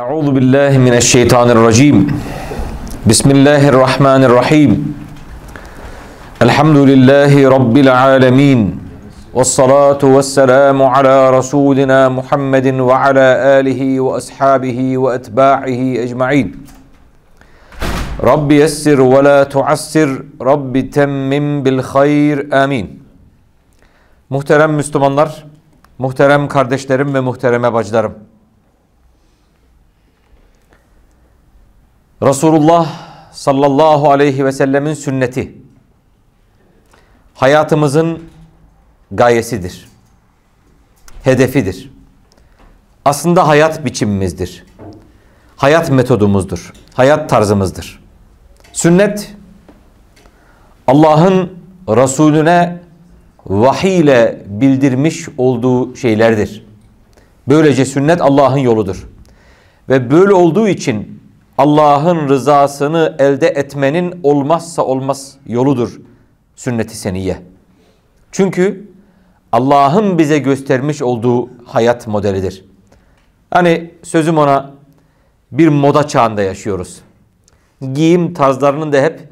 Euzu billahi mineşşeytanirracim. Bismillahirrahmanirrahim. Elhamdülillahi rabbil alamin. Ves salatu ves selamu ala rasulina Muhammedin ve ala alihi ve ashabihi ve etba'ihi ecmaîn. Rabbi yessir ve la tuassir. Rabbi temmim bil hayr. Amin. Muhterem Müslümanlar, muhterem kardeşlerim ve muhtereme bacılarım. Resulullah sallallahu aleyhi ve sellemin sünneti hayatımızın gayesidir. Hedefidir. Aslında hayat biçimimizdir. Hayat metodumuzdur. Hayat tarzımızdır. Sünnet Allah'ın Resulüne vahiy ile bildirmiş olduğu şeylerdir. Böylece sünnet Allah'ın yoludur. Ve böyle olduğu için Allah'ın rızasını elde etmenin olmazsa olmaz yoludur sünnet-i seniyye. Çünkü Allah'ın bize göstermiş olduğu hayat modelidir. Hani sözüm ona bir moda çağında yaşıyoruz. Giyim tarzlarının da hep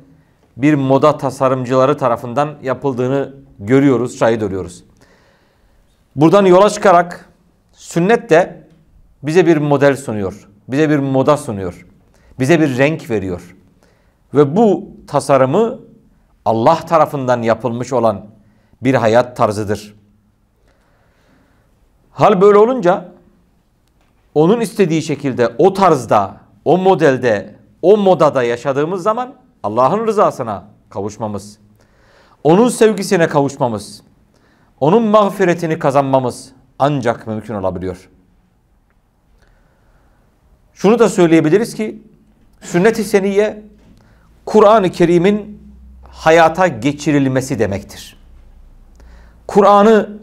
bir moda tasarımcıları tarafından yapıldığını görüyoruz, şahit oluyoruz. Buradan yola çıkarak sünnet de bize bir model sunuyor. Bize bir moda sunuyor bize bir renk veriyor. Ve bu tasarımı Allah tarafından yapılmış olan bir hayat tarzıdır. Hal böyle olunca onun istediği şekilde o tarzda, o modelde, o modada yaşadığımız zaman Allah'ın rızasına kavuşmamız, onun sevgisine kavuşmamız, onun mağfiretini kazanmamız ancak mümkün olabiliyor. Şunu da söyleyebiliriz ki Sünnet-i seniye Kur'an-ı Kerim'in hayata geçirilmesi demektir. Kur'an'ı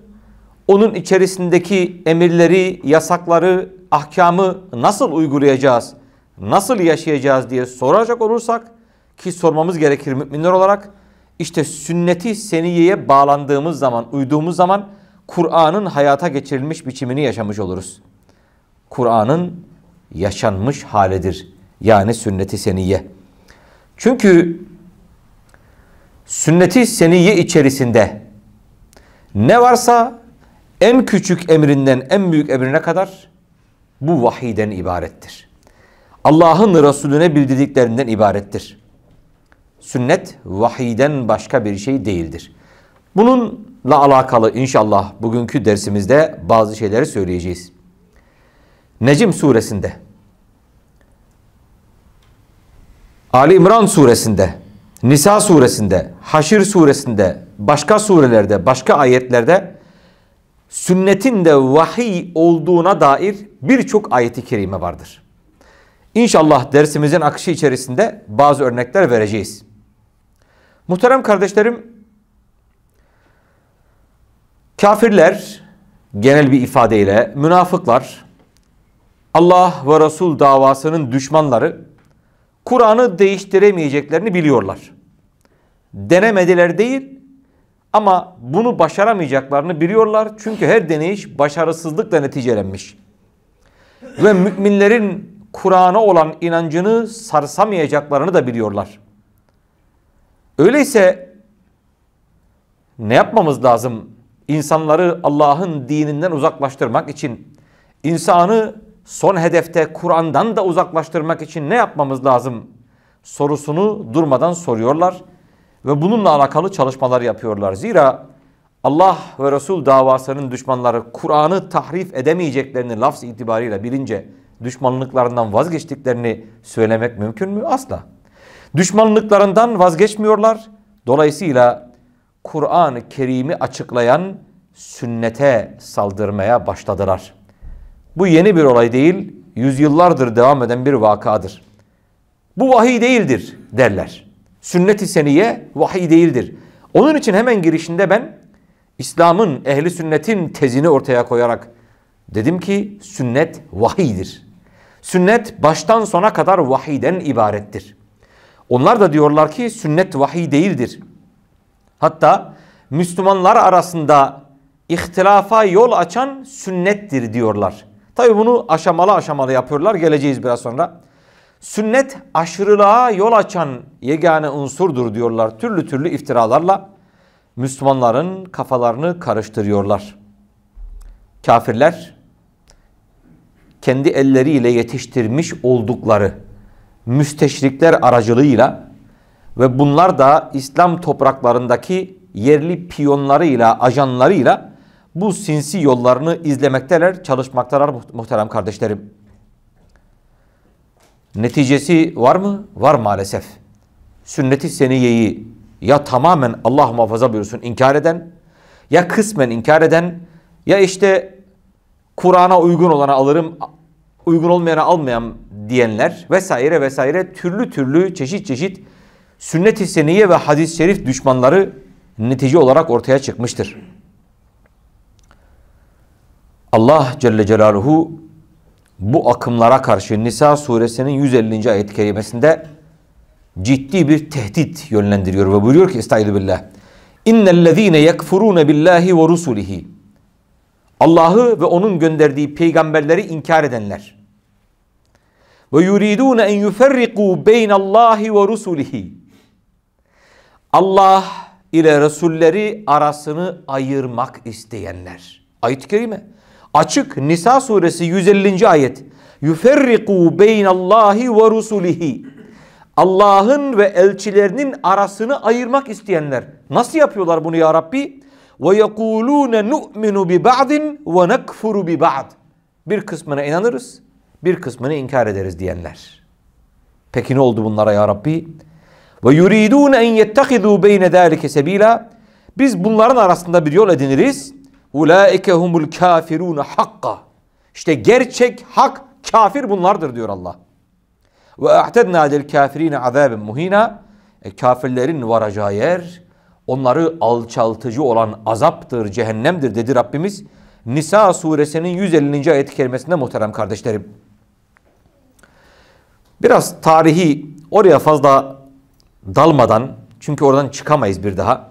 onun içerisindeki emirleri, yasakları, ahkamı nasıl uygulayacağız, nasıl yaşayacağız diye soracak olursak ki sormamız gerekir müminler olarak işte sünneti seniyeye bağlandığımız zaman, uyduğumuz zaman Kur'an'ın hayata geçirilmiş biçimini yaşamış oluruz. Kur'an'ın yaşanmış halidir yani sünneti seniye. Çünkü sünneti seniye içerisinde ne varsa en küçük emrinden en büyük emrine kadar bu vahiyden ibarettir. Allah'ın Resulüne bildirdiklerinden ibarettir. Sünnet vahiyden başka bir şey değildir. Bununla alakalı inşallah bugünkü dersimizde bazı şeyleri söyleyeceğiz. Necim suresinde Ali İmran suresinde, Nisa suresinde, Haşir suresinde, başka surelerde, başka ayetlerde sünnetin de vahiy olduğuna dair birçok ayeti kerime vardır. İnşallah dersimizin akışı içerisinde bazı örnekler vereceğiz. Muhterem kardeşlerim, kafirler genel bir ifadeyle, münafıklar, Allah ve Resul davasının düşmanları Kur'an'ı değiştiremeyeceklerini biliyorlar. Denemediler değil ama bunu başaramayacaklarını biliyorlar. Çünkü her deneyiş başarısızlıkla neticelenmiş. Ve müminlerin Kur'an'a olan inancını sarsamayacaklarını da biliyorlar. Öyleyse ne yapmamız lazım? İnsanları Allah'ın dininden uzaklaştırmak için insanı son hedefte Kur'an'dan da uzaklaştırmak için ne yapmamız lazım sorusunu durmadan soruyorlar ve bununla alakalı çalışmalar yapıyorlar. Zira Allah ve Resul davasının düşmanları Kur'an'ı tahrif edemeyeceklerini lafz itibariyle bilince düşmanlıklarından vazgeçtiklerini söylemek mümkün mü? Asla. Düşmanlıklarından vazgeçmiyorlar. Dolayısıyla Kur'an-ı Kerim'i açıklayan sünnete saldırmaya başladılar. Bu yeni bir olay değil, yüzyıllardır devam eden bir vakadır. Bu vahiy değildir derler. Sünnet-i seniye vahiy değildir. Onun için hemen girişinde ben İslam'ın, ehli sünnetin tezini ortaya koyarak dedim ki sünnet vahiydir. Sünnet baştan sona kadar vahiden ibarettir. Onlar da diyorlar ki sünnet vahiy değildir. Hatta Müslümanlar arasında ihtilafa yol açan sünnettir diyorlar. Tabi bunu aşamalı aşamalı yapıyorlar. Geleceğiz biraz sonra. Sünnet aşırılığa yol açan yegane unsurdur diyorlar. Türlü türlü iftiralarla Müslümanların kafalarını karıştırıyorlar. Kafirler kendi elleriyle yetiştirmiş oldukları müsteşrikler aracılığıyla ve bunlar da İslam topraklarındaki yerli piyonlarıyla, ajanlarıyla bu sinsi yollarını izlemekteler, çalışmaktalar muhterem kardeşlerim. Neticesi var mı? Var maalesef. Sünnet-i seniyeyi ya tamamen Allah muhafaza buyursun inkar eden, ya kısmen inkar eden, ya işte Kur'an'a uygun olana alırım, uygun olmayana almayan diyenler vesaire vesaire türlü türlü çeşit çeşit sünnet-i seniye ve hadis-i şerif düşmanları netice olarak ortaya çıkmıştır. Allah Celle Celaluhu bu akımlara karşı Nisa suresinin 150. ayet-i kerimesinde ciddi bir tehdit yönlendiriyor ve buyuruyor ki Estaizu billah İnnellezîne yekfurûne billahi ve rusulihi Allah'ı ve onun gönderdiği peygamberleri inkar edenler ve yuridûne en yuferrikû beynallâhi ve rusulihi Allah ile Resulleri arasını ayırmak isteyenler. Ayet-i Kerime. Açık Nisa suresi 150. ayet. Yuferriku beynallahi ve rusulihi. Allah'ın ve elçilerinin arasını ayırmak isteyenler. Nasıl yapıyorlar bunu ya Rabbi? Ve yekulûne nu'minu bi ba'din ve nekfuru bi ba'd. Bir kısmına inanırız, bir kısmını inkar ederiz diyenler. Peki ne oldu bunlara ya Rabbi? Ve yuridûne en yettehidu beyne dâlike sebîlâ. Biz bunların arasında bir yol ediniriz Ulaike humul kafirun hakka. İşte gerçek hak kafir bunlardır diyor Allah. Ve ahtedna lil kafirin azaben muhina. E, kafirlerin varacağı yer onları alçaltıcı olan azaptır, cehennemdir dedi Rabbimiz. Nisa suresinin 150. ayet kelimesinde kerimesinde muhterem kardeşlerim. Biraz tarihi oraya fazla dalmadan çünkü oradan çıkamayız bir daha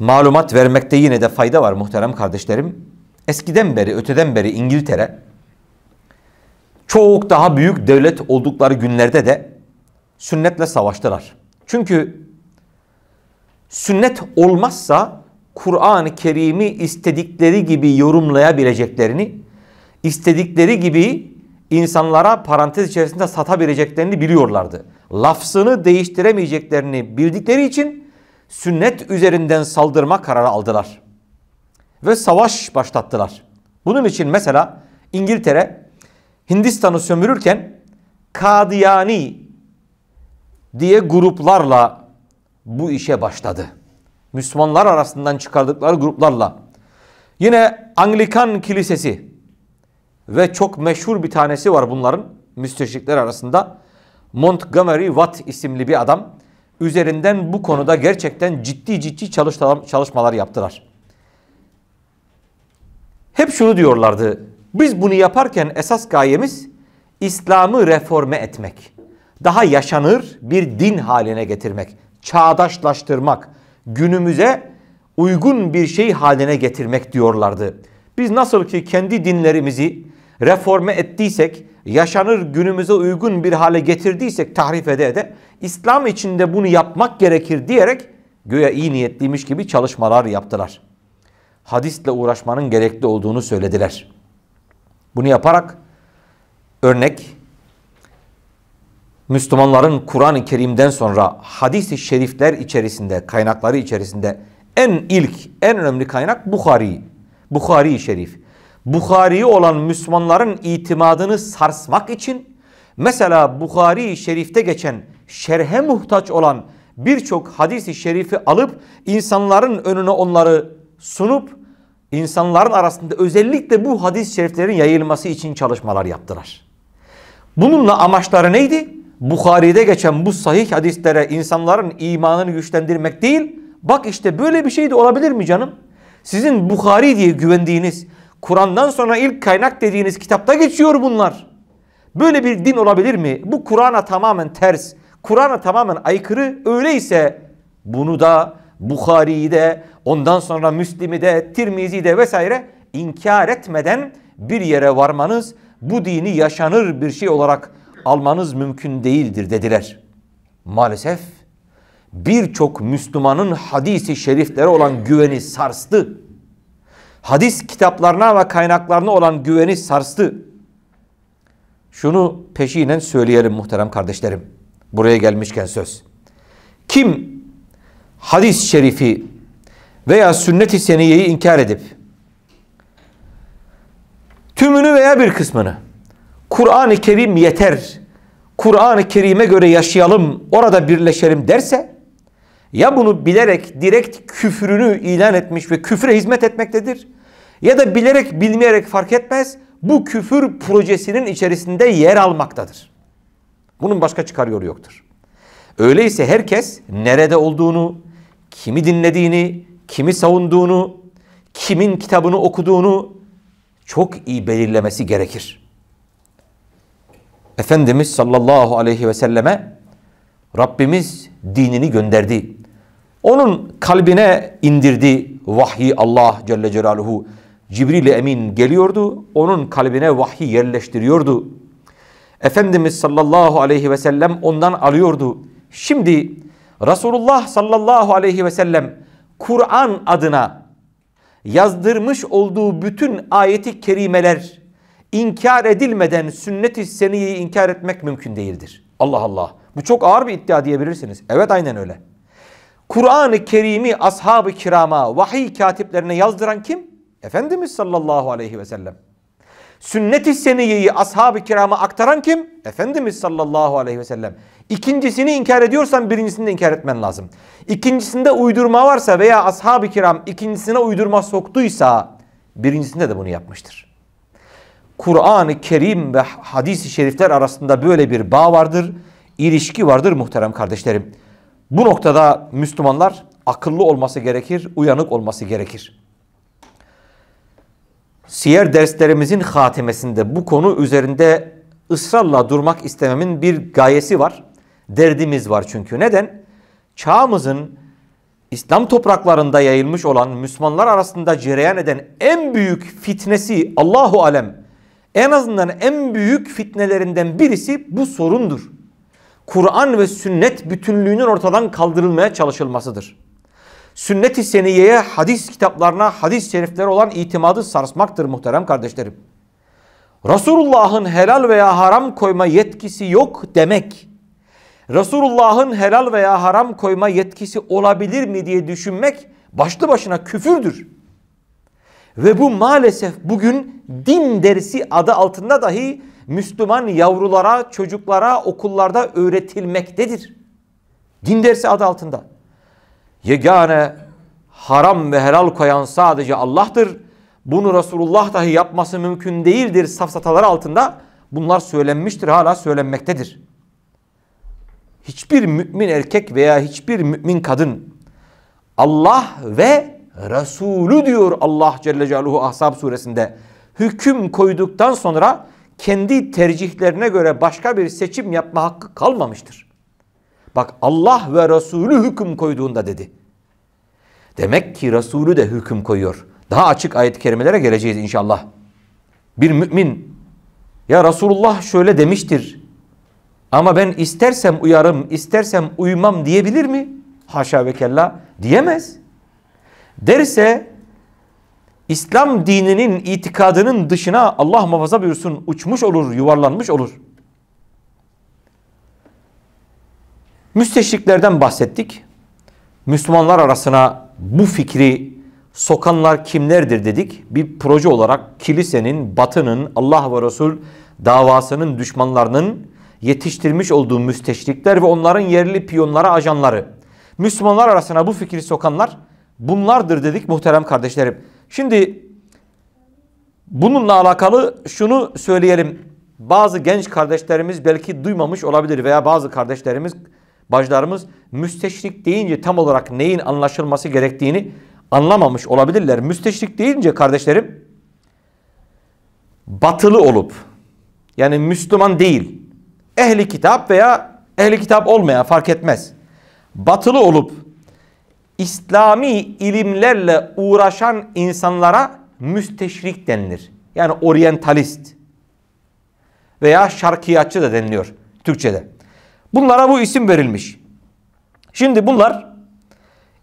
malumat vermekte yine de fayda var muhterem kardeşlerim. Eskiden beri, öteden beri İngiltere çok daha büyük devlet oldukları günlerde de sünnetle savaştılar. Çünkü sünnet olmazsa Kur'an-ı Kerim'i istedikleri gibi yorumlayabileceklerini, istedikleri gibi insanlara parantez içerisinde satabileceklerini biliyorlardı. Lafzını değiştiremeyeceklerini bildikleri için sünnet üzerinden saldırma kararı aldılar. Ve savaş başlattılar. Bunun için mesela İngiltere Hindistan'ı sömürürken Kadiyani diye gruplarla bu işe başladı. Müslümanlar arasından çıkardıkları gruplarla. Yine Anglikan Kilisesi ve çok meşhur bir tanesi var bunların müsteşrikler arasında. Montgomery Watt isimli bir adam üzerinden bu konuda gerçekten ciddi ciddi çalışmalar yaptılar. Hep şunu diyorlardı. Biz bunu yaparken esas gayemiz İslam'ı reforme etmek. Daha yaşanır bir din haline getirmek. Çağdaşlaştırmak. Günümüze uygun bir şey haline getirmek diyorlardı. Biz nasıl ki kendi dinlerimizi reforme ettiysek, yaşanır günümüze uygun bir hale getirdiysek tahrif ede ede İslam içinde bunu yapmak gerekir diyerek göğe iyi niyetliymiş gibi çalışmalar yaptılar. Hadisle uğraşmanın gerekli olduğunu söylediler. Bunu yaparak örnek Müslümanların Kur'an-ı Kerim'den sonra hadis-i şerifler içerisinde, kaynakları içerisinde en ilk, en önemli kaynak Bukhari. Bukhari-i Şerif. Bukhari'yi olan Müslümanların itimadını sarsmak için mesela bukhari Şerif'te geçen şerhe muhtaç olan birçok hadisi şerifi alıp insanların önüne onları sunup insanların arasında özellikle bu hadis şeriflerin yayılması için çalışmalar yaptılar. Bununla amaçları neydi? Bukhari'de geçen bu sahih hadislere insanların imanını güçlendirmek değil. Bak işte böyle bir şey de olabilir mi canım? Sizin Bukhari diye güvendiğiniz, Kur'an'dan sonra ilk kaynak dediğiniz kitapta geçiyor bunlar. Böyle bir din olabilir mi? Bu Kur'an'a tamamen ters. Kur'an'a tamamen aykırı. Öyleyse bunu da Bukhari'yi de ondan sonra Müslim'i de Tirmizi'yi de vesaire inkar etmeden bir yere varmanız bu dini yaşanır bir şey olarak almanız mümkün değildir dediler. Maalesef birçok Müslümanın hadisi şerifleri olan güveni sarstı hadis kitaplarına ve kaynaklarına olan güveni sarstı. Şunu peşinen söyleyelim muhterem kardeşlerim. Buraya gelmişken söz. Kim hadis şerifi veya sünnet-i seniyeyi inkar edip tümünü veya bir kısmını Kur'an-ı Kerim yeter, Kur'an-ı Kerim'e göre yaşayalım, orada birleşelim derse ya bunu bilerek direkt küfrünü ilan etmiş ve küfre hizmet etmektedir ya da bilerek bilmeyerek fark etmez bu küfür projesinin içerisinde yer almaktadır. Bunun başka çıkar yolu yoktur. Öyleyse herkes nerede olduğunu, kimi dinlediğini, kimi savunduğunu, kimin kitabını okuduğunu çok iyi belirlemesi gerekir. Efendimiz sallallahu aleyhi ve selleme Rabbimiz dinini gönderdi. Onun kalbine indirdi vahyi Allah Celle Celaluhu. Cibril Emin geliyordu, onun kalbine vahyi yerleştiriyordu. Efendimiz sallallahu aleyhi ve sellem ondan alıyordu. Şimdi Resulullah sallallahu aleyhi ve sellem Kur'an adına yazdırmış olduğu bütün ayeti kerimeler inkar edilmeden sünnet-i seniyeyi inkar etmek mümkün değildir. Allah Allah. Bu çok ağır bir iddia diyebilirsiniz. Evet aynen öyle. Kur'an-ı Kerim'i ashab-ı kirama, vahiy katiplerine yazdıran kim? Efendimiz sallallahu aleyhi ve sellem. Sünnet-i seniyeyi ashab-ı kirama aktaran kim? Efendimiz sallallahu aleyhi ve sellem. İkincisini inkar ediyorsan birincisini de inkar etmen lazım. İkincisinde uydurma varsa veya ashab-ı kiram ikincisine uydurma soktuysa birincisinde de bunu yapmıştır. Kur'an-ı Kerim ve hadis-i şerifler arasında böyle bir bağ vardır, ilişki vardır muhterem kardeşlerim. Bu noktada Müslümanlar akıllı olması gerekir, uyanık olması gerekir. Siyer derslerimizin hatimesinde bu konu üzerinde ısrarla durmak istememin bir gayesi var. Derdimiz var çünkü. Neden? Çağımızın İslam topraklarında yayılmış olan Müslümanlar arasında cereyan eden en büyük fitnesi Allahu Alem en azından en büyük fitnelerinden birisi bu sorundur. Kur'an ve sünnet bütünlüğünün ortadan kaldırılmaya çalışılmasıdır. Sünnet-i seniyeye, hadis kitaplarına, hadis-i şeriflere olan itimadı sarsmaktır muhterem kardeşlerim. Resulullah'ın helal veya haram koyma yetkisi yok demek, Resulullah'ın helal veya haram koyma yetkisi olabilir mi diye düşünmek başlı başına küfürdür. Ve bu maalesef bugün din dersi adı altında dahi Müslüman yavrulara, çocuklara okullarda öğretilmektedir. Din dersi adı altında. Yegane haram ve helal koyan sadece Allah'tır. Bunu Resulullah dahi yapması mümkün değildir safsatalar altında. Bunlar söylenmiştir, hala söylenmektedir. Hiçbir mümin erkek veya hiçbir mümin kadın Allah ve Resulü diyor Allah Celle Celaluhu Ahzab suresinde. Hüküm koyduktan sonra kendi tercihlerine göre başka bir seçim yapma hakkı kalmamıştır. Bak Allah ve Resulü hüküm koyduğunda dedi. Demek ki Resulü de hüküm koyuyor. Daha açık ayet-i kerimelere geleceğiz inşallah. Bir mümin ya Resulullah şöyle demiştir ama ben istersem uyarım istersem uyumam diyebilir mi? Haşa ve kella diyemez. Derse İslam dininin itikadının dışına Allah muhafaza buyursun uçmuş olur, yuvarlanmış olur. Müsteşriklerden bahsettik. Müslümanlar arasına bu fikri sokanlar kimlerdir dedik. Bir proje olarak kilisenin, batının, Allah ve Resul davasının düşmanlarının yetiştirmiş olduğu müsteşrikler ve onların yerli piyonlara ajanları. Müslümanlar arasına bu fikri sokanlar bunlardır dedik muhterem kardeşlerim. Şimdi bununla alakalı şunu söyleyelim. Bazı genç kardeşlerimiz belki duymamış olabilir veya bazı kardeşlerimiz, bacılarımız müsteşrik deyince tam olarak neyin anlaşılması gerektiğini anlamamış olabilirler. Müsteşrik deyince kardeşlerim batılı olup yani Müslüman değil ehli kitap veya ehli kitap olmayan fark etmez. Batılı olup İslami ilimlerle uğraşan insanlara müsteşrik denilir. Yani oryantalist veya şarkiyatçı da deniliyor Türkçe'de. Bunlara bu isim verilmiş. Şimdi bunlar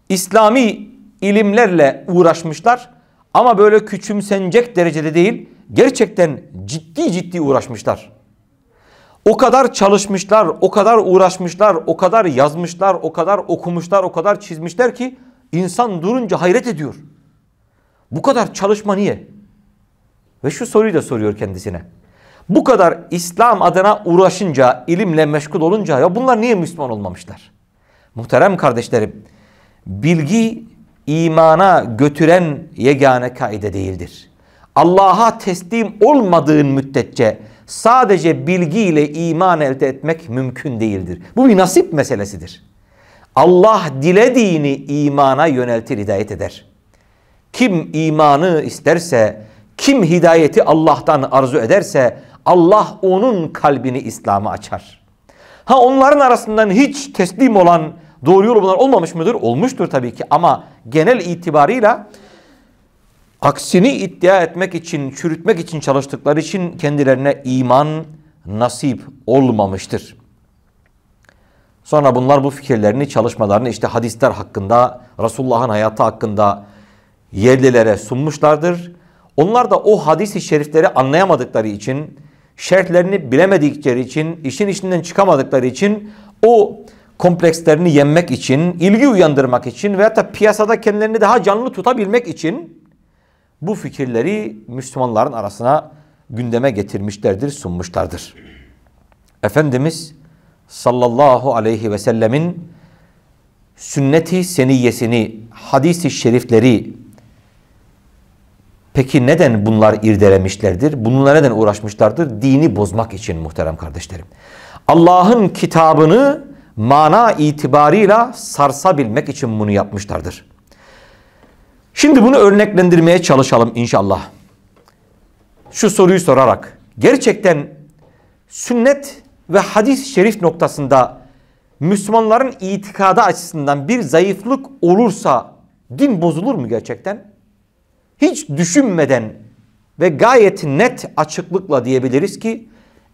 İslami ilimlerle uğraşmışlar ama böyle küçümsenecek derecede değil gerçekten ciddi ciddi uğraşmışlar. O kadar çalışmışlar, o kadar uğraşmışlar, o kadar yazmışlar, o kadar okumuşlar, o kadar çizmişler ki insan durunca hayret ediyor. Bu kadar çalışma niye? Ve şu soruyu da soruyor kendisine. Bu kadar İslam adına uğraşınca, ilimle meşgul olunca ya bunlar niye Müslüman olmamışlar? Muhterem kardeşlerim, bilgi imana götüren yegane kaide değildir. Allah'a teslim olmadığın müddetçe sadece bilgi ile iman elde etmek mümkün değildir. Bu bir nasip meselesidir. Allah dilediğini imana yöneltir, hidayet eder. Kim imanı isterse, kim hidayeti Allah'tan arzu ederse Allah onun kalbini İslam'a açar. Ha onların arasından hiç teslim olan doğru yolu bunlar olmamış mıdır? Olmuştur tabii ki ama genel itibarıyla aksini iddia etmek için, çürütmek için çalıştıkları için kendilerine iman nasip olmamıştır. Sonra bunlar bu fikirlerini, çalışmalarını işte hadisler hakkında, Resulullah'ın hayatı hakkında yerlilere sunmuşlardır. Onlar da o hadis-i şerifleri anlayamadıkları için, şerhlerini bilemedikleri için, işin içinden çıkamadıkları için o komplekslerini yenmek için, ilgi uyandırmak için veyahut da piyasada kendilerini daha canlı tutabilmek için bu fikirleri Müslümanların arasına gündeme getirmişlerdir, sunmuşlardır. Efendimiz sallallahu aleyhi ve sellemin sünneti seniyyesini, hadisi şerifleri peki neden bunlar irdelemişlerdir? Bununla neden uğraşmışlardır? Dini bozmak için muhterem kardeşlerim. Allah'ın kitabını mana itibarıyla sarsabilmek için bunu yapmışlardır. Şimdi bunu örneklendirmeye çalışalım inşallah. Şu soruyu sorarak gerçekten sünnet ve hadis-i şerif noktasında Müslümanların itikadı açısından bir zayıflık olursa din bozulur mu gerçekten? Hiç düşünmeden ve gayet net açıklıkla diyebiliriz ki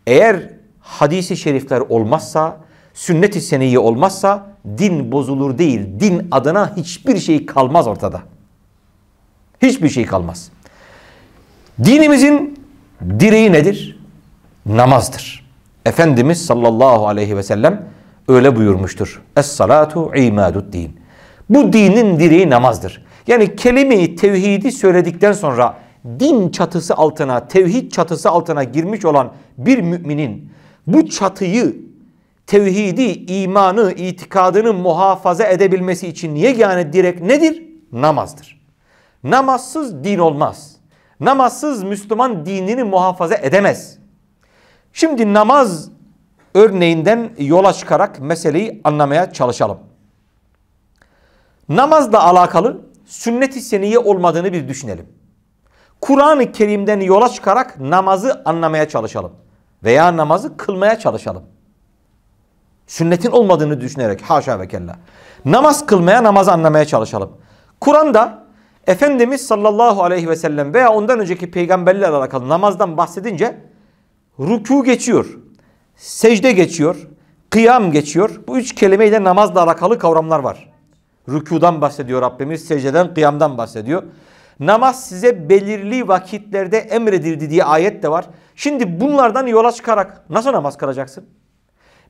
eğer hadisi şerifler olmazsa, sünnet-i seneyi olmazsa din bozulur değil. Din adına hiçbir şey kalmaz ortada. Hiçbir şey kalmaz. Dinimizin direği nedir? Namazdır. Efendimiz sallallahu aleyhi ve sellem öyle buyurmuştur. Es-salatu imadud din. Bu dinin direği namazdır. Yani kelime-i tevhidi söyledikten sonra din çatısı altına, tevhid çatısı altına girmiş olan bir müminin bu çatıyı, tevhidi, imanı, itikadını muhafaza edebilmesi için yegane direk nedir? Namazdır. Namazsız din olmaz. Namazsız Müslüman dinini muhafaza edemez. Şimdi namaz örneğinden yola çıkarak meseleyi anlamaya çalışalım. Namazla alakalı sünnet-i seniye olmadığını bir düşünelim. Kur'an-ı Kerim'den yola çıkarak namazı anlamaya çalışalım. Veya namazı kılmaya çalışalım. Sünnetin olmadığını düşünerek haşa ve kella. Namaz kılmaya, namazı anlamaya çalışalım. Kur'an'da Efendimiz sallallahu aleyhi ve sellem veya ondan önceki peygamberler alakalı namazdan bahsedince ruku geçiyor, secde geçiyor, kıyam geçiyor. Bu üç kelimeyle namazla alakalı kavramlar var. Rükudan bahsediyor Rabbimiz, secdeden, kıyamdan bahsediyor. Namaz size belirli vakitlerde emredildi diye ayet de var. Şimdi bunlardan yola çıkarak nasıl namaz kılacaksın?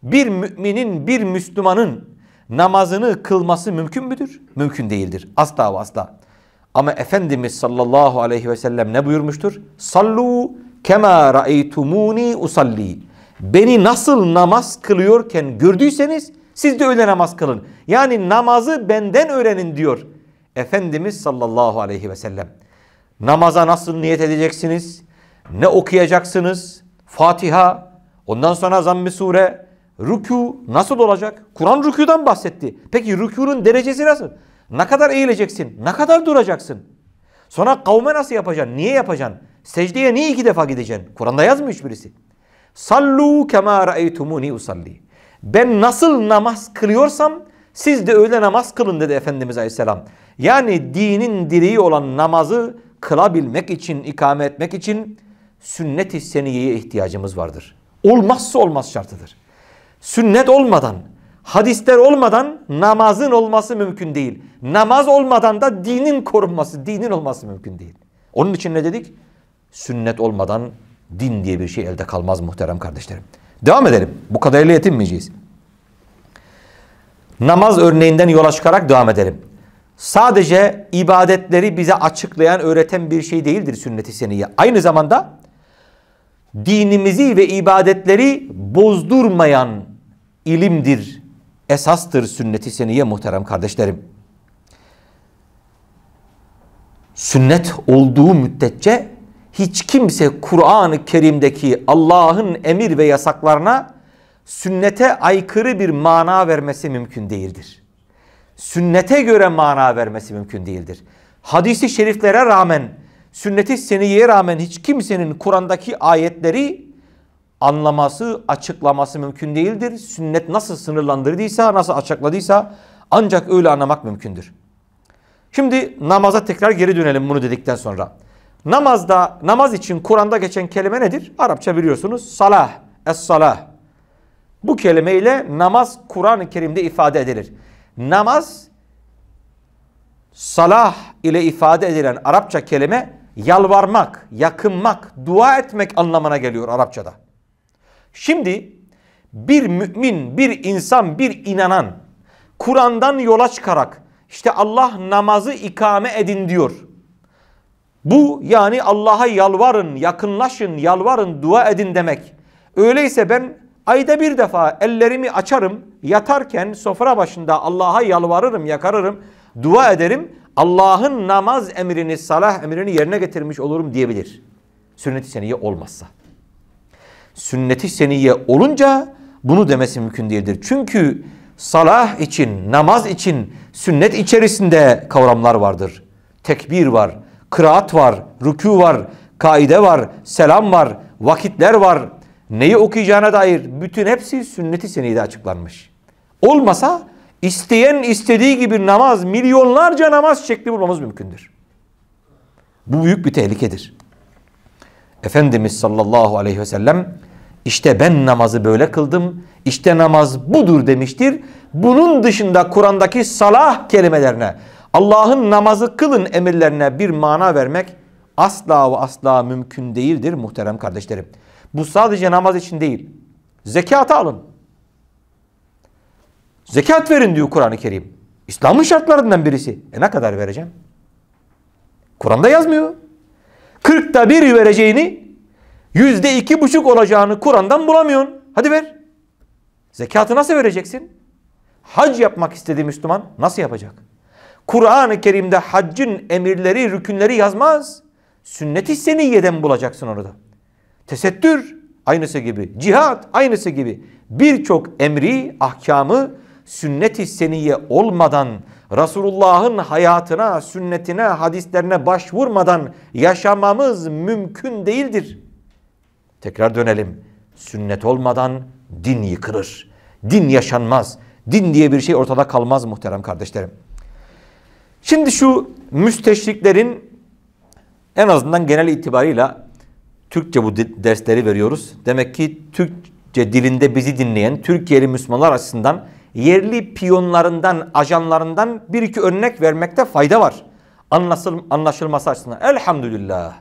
Bir müminin, bir Müslümanın namazını kılması mümkün müdür? Mümkün değildir. Asla asla. Ama Efendimiz sallallahu aleyhi ve sellem ne buyurmuştur? Sallu kema ra'eytumuni usalli. Beni nasıl namaz kılıyorken gördüyseniz siz de öyle namaz kılın. Yani namazı benden öğrenin diyor Efendimiz sallallahu aleyhi ve sellem. Namaza nasıl niyet edeceksiniz? Ne okuyacaksınız? Fatiha, ondan sonra zamm-ı sure, rükû nasıl olacak? Kur'an rükûdan bahsetti. Peki rükûnun derecesi nasıl? Ne kadar eğileceksin? Ne kadar duracaksın? Sonra kavme nasıl yapacaksın? Niye yapacaksın? Secdeye niye iki defa gideceksin? Kur'an'da yazmıyor hiçbirisi. Sallu kema ra'eytumuni usalli. Ben nasıl namaz kılıyorsam siz de öyle namaz kılın dedi Efendimiz Aleyhisselam. Yani dinin direği olan namazı kılabilmek için, ikame etmek için sünnet-i seniyeye ihtiyacımız vardır. Olmazsa olmaz şartıdır. Sünnet olmadan Hadisler olmadan namazın olması mümkün değil. Namaz olmadan da dinin korunması, dinin olması mümkün değil. Onun için ne dedik? Sünnet olmadan din diye bir şey elde kalmaz muhterem kardeşlerim. Devam edelim. Bu kadarıyla yetinmeyeceğiz. Namaz örneğinden yola çıkarak devam edelim. Sadece ibadetleri bize açıklayan, öğreten bir şey değildir sünnet-i seniyye. Aynı zamanda dinimizi ve ibadetleri bozdurmayan ilimdir esastır sünneti seniye muhterem kardeşlerim. Sünnet olduğu müddetçe hiç kimse Kur'an-ı Kerim'deki Allah'ın emir ve yasaklarına sünnete aykırı bir mana vermesi mümkün değildir. Sünnete göre mana vermesi mümkün değildir. Hadisi şeriflere rağmen, sünneti seniyeye rağmen hiç kimsenin Kur'an'daki ayetleri anlaması, açıklaması mümkün değildir. Sünnet nasıl sınırlandırdıysa, nasıl açıkladıysa ancak öyle anlamak mümkündür. Şimdi namaza tekrar geri dönelim bunu dedikten sonra. Namazda, namaz için Kur'an'da geçen kelime nedir? Arapça biliyorsunuz. Salah, es-salah. Bu kelimeyle namaz Kur'an-ı Kerim'de ifade edilir. Namaz, salah ile ifade edilen Arapça kelime yalvarmak, yakınmak, dua etmek anlamına geliyor Arapçada. Şimdi bir mümin, bir insan, bir inanan Kur'an'dan yola çıkarak işte Allah namazı ikame edin diyor. Bu yani Allah'a yalvarın, yakınlaşın, yalvarın, dua edin demek. Öyleyse ben ayda bir defa ellerimi açarım, yatarken sofra başında Allah'a yalvarırım, yakarırım, dua ederim. Allah'ın namaz emrini, salah emrini yerine getirmiş olurum diyebilir. Sünnet-i seniye olmazsa sünnet-i seniyye olunca bunu demesi mümkün değildir. Çünkü salah için, namaz için sünnet içerisinde kavramlar vardır. Tekbir var, kıraat var, rükû var, kaide var, selam var, vakitler var. Neyi okuyacağına dair bütün hepsi sünnet-i seniyede açıklanmış. Olmasa isteyen istediği gibi namaz, milyonlarca namaz şekli bulmamız mümkündür. Bu büyük bir tehlikedir. Efendimiz sallallahu aleyhi ve sellem işte ben namazı böyle kıldım. İşte namaz budur demiştir. Bunun dışında Kur'an'daki salah kelimelerine, Allah'ın namazı kılın emirlerine bir mana vermek asla ve asla mümkün değildir muhterem kardeşlerim. Bu sadece namaz için değil. Zekata alın. Zekat verin diyor Kur'an-ı Kerim. İslam'ın şartlarından birisi. E ne kadar vereceğim? Kur'an'da yazmıyor. Kırkta bir vereceğini Yüzde iki buçuk olacağını Kur'an'dan bulamıyorsun. Hadi ver. Zekatı nasıl vereceksin? Hac yapmak istedi Müslüman nasıl yapacak? Kur'an-ı Kerim'de haccın emirleri, rükünleri yazmaz. Sünnet-i seniyyeden bulacaksın orada. Tesettür aynısı gibi, Cihad, aynısı gibi. Birçok emri, ahkamı sünnet-i seniyye olmadan, Resulullah'ın hayatına, sünnetine, hadislerine başvurmadan yaşamamız mümkün değildir. Tekrar dönelim. Sünnet olmadan din yıkılır. Din yaşanmaz. Din diye bir şey ortada kalmaz muhterem kardeşlerim. Şimdi şu müsteşriklerin en azından genel itibarıyla Türkçe bu dersleri veriyoruz. Demek ki Türkçe dilinde bizi dinleyen Türkiye'li Müslümanlar açısından yerli piyonlarından, ajanlarından bir iki örnek vermekte fayda var. Anlaşıl, anlaşılması açısından. Elhamdülillah.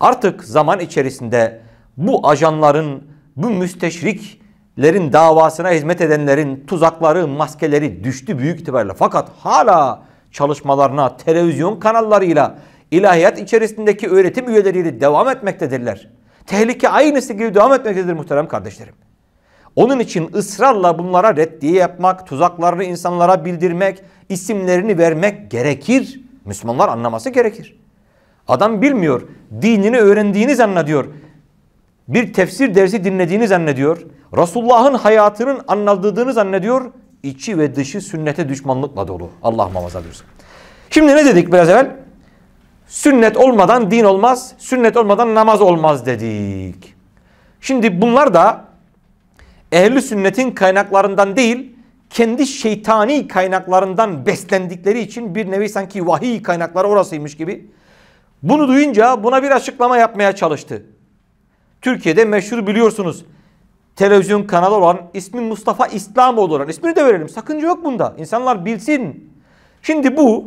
Artık zaman içerisinde bu ajanların, bu müsteşriklerin davasına hizmet edenlerin tuzakları, maskeleri düştü büyük itibariyle. Fakat hala çalışmalarına televizyon kanallarıyla, ilahiyat içerisindeki öğretim üyeleriyle devam etmektedirler. Tehlike aynısı gibi devam etmektedir muhterem kardeşlerim. Onun için ısrarla bunlara reddiye yapmak, tuzaklarını insanlara bildirmek, isimlerini vermek gerekir. Müslümanlar anlaması gerekir. Adam bilmiyor, dinini öğrendiğini zannediyor bir tefsir dersi dinlediğini zannediyor. Resulullah'ın hayatının anlatıldığını zannediyor. İçi ve dışı sünnete düşmanlıkla dolu. Allah muhafaza diyorsun. Şimdi ne dedik biraz evvel? Sünnet olmadan din olmaz, sünnet olmadan namaz olmaz dedik. Şimdi bunlar da ehli sünnetin kaynaklarından değil, kendi şeytani kaynaklarından beslendikleri için bir nevi sanki vahiy kaynakları orasıymış gibi. Bunu duyunca buna bir açıklama yapmaya çalıştı. Türkiye'de meşhur biliyorsunuz televizyon kanalı olan ismi Mustafa İslamoğlu olan ismini de verelim. Sakınca yok bunda. İnsanlar bilsin. Şimdi bu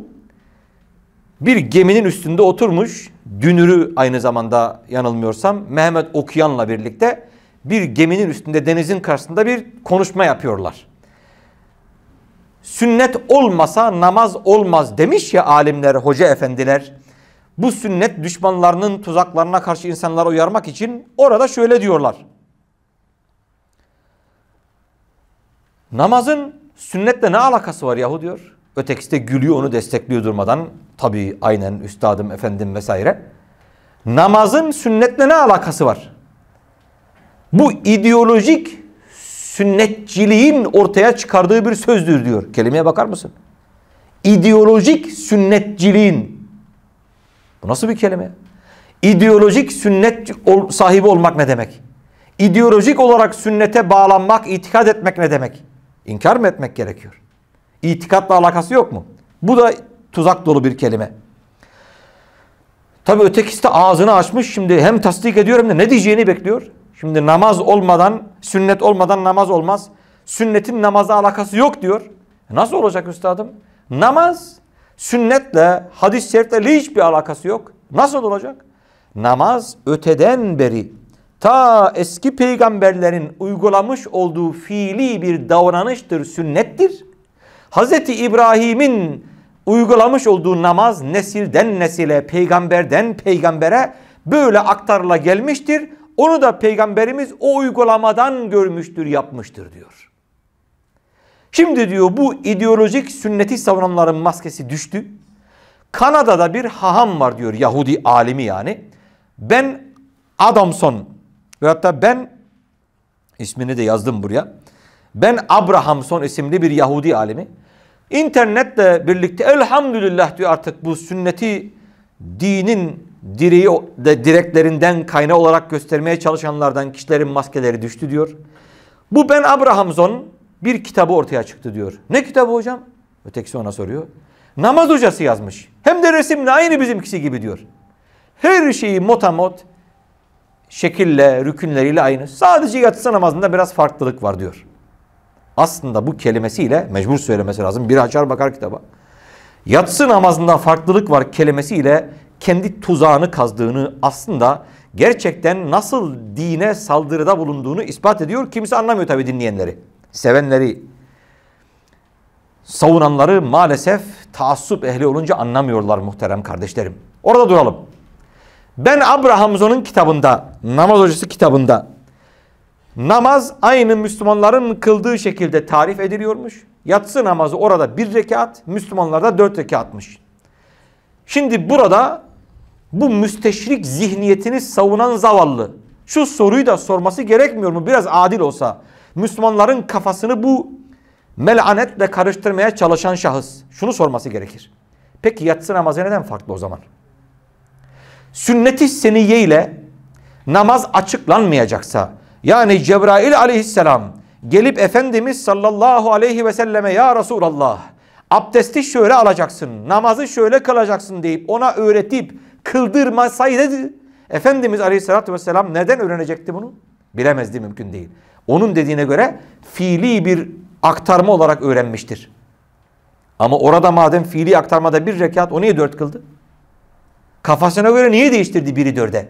bir geminin üstünde oturmuş dünürü aynı zamanda yanılmıyorsam Mehmet Okuyan'la birlikte bir geminin üstünde denizin karşısında bir konuşma yapıyorlar. Sünnet olmasa namaz olmaz demiş ya alimler, hoca efendiler bu sünnet düşmanlarının tuzaklarına karşı insanları uyarmak için orada şöyle diyorlar. Namazın sünnetle ne alakası var yahu diyor. Ötekisi de gülüyor onu destekliyor durmadan. Tabi aynen üstadım efendim vesaire. Namazın sünnetle ne alakası var? Bu ideolojik sünnetçiliğin ortaya çıkardığı bir sözdür diyor. Kelimeye bakar mısın? İdeolojik sünnetçiliğin bu nasıl bir kelime? İdeolojik sünnet sahibi olmak ne demek? İdeolojik olarak sünnete bağlanmak, itikat etmek ne demek? İnkar mı etmek gerekiyor? İtikatla alakası yok mu? Bu da tuzak dolu bir kelime. Tabi ötekisi de ağzını açmış şimdi hem tasdik ediyor hem de ne diyeceğini bekliyor. Şimdi namaz olmadan, sünnet olmadan namaz olmaz. Sünnetin namaza alakası yok diyor. E nasıl olacak üstadım? Namaz sünnetle, hadis-i şerifle hiçbir alakası yok. Nasıl olacak? Namaz öteden beri ta eski peygamberlerin uygulamış olduğu fiili bir davranıştır, sünnettir. Hz. İbrahim'in uygulamış olduğu namaz nesilden nesile, peygamberden peygambere böyle aktarla gelmiştir. Onu da peygamberimiz o uygulamadan görmüştür, yapmıştır diyor. Şimdi diyor bu ideolojik sünneti savunanların maskesi düştü. Kanada'da bir haham var diyor Yahudi alimi yani. Ben Adamson ve hatta ben ismini de yazdım buraya. Ben Abrahamson isimli bir Yahudi alimi. İnternetle birlikte elhamdülillah diyor artık bu sünneti dinin direği de direklerinden kaynağı olarak göstermeye çalışanlardan kişilerin maskeleri düştü diyor. Bu Ben Abrahamson bir kitabı ortaya çıktı diyor. Ne kitabı hocam? Ötekisi ona soruyor. Namaz hocası yazmış. Hem de resimle aynı bizimkisi gibi diyor. Her şeyi motamot şekille, rükünleriyle aynı. Sadece yatsı namazında biraz farklılık var diyor. Aslında bu kelimesiyle mecbur söylemesi lazım. Bir açar bakar kitaba. Yatsı namazında farklılık var kelimesiyle kendi tuzağını kazdığını aslında gerçekten nasıl dine saldırıda bulunduğunu ispat ediyor. Kimse anlamıyor tabii dinleyenleri sevenleri, savunanları maalesef taassup ehli olunca anlamıyorlar muhterem kardeşlerim. Orada duralım. Ben Abrahamzon'un kitabında, namaz hocası kitabında namaz aynı Müslümanların kıldığı şekilde tarif ediliyormuş. Yatsı namazı orada bir rekat, Müslümanlarda dört rekatmış. Şimdi burada bu müsteşrik zihniyetini savunan zavallı şu soruyu da sorması gerekmiyor mu? Biraz adil olsa. Müslümanların kafasını bu melanetle karıştırmaya çalışan şahıs şunu sorması gerekir. Peki yatsı namazı neden farklı o zaman? Sünnet-i seniyye ile namaz açıklanmayacaksa yani Cebrail aleyhisselam gelip Efendimiz sallallahu aleyhi ve selleme ya Resulallah abdesti şöyle alacaksın namazı şöyle kılacaksın deyip ona öğretip kıldırmasaydı Efendimiz aleyhissalatü vesselam neden öğrenecekti bunu? Bilemezdi mümkün değil. Onun dediğine göre fiili bir aktarma olarak öğrenmiştir. Ama orada madem fiili aktarmada bir rekat o niye dört kıldı? Kafasına göre niye değiştirdi biri dörde?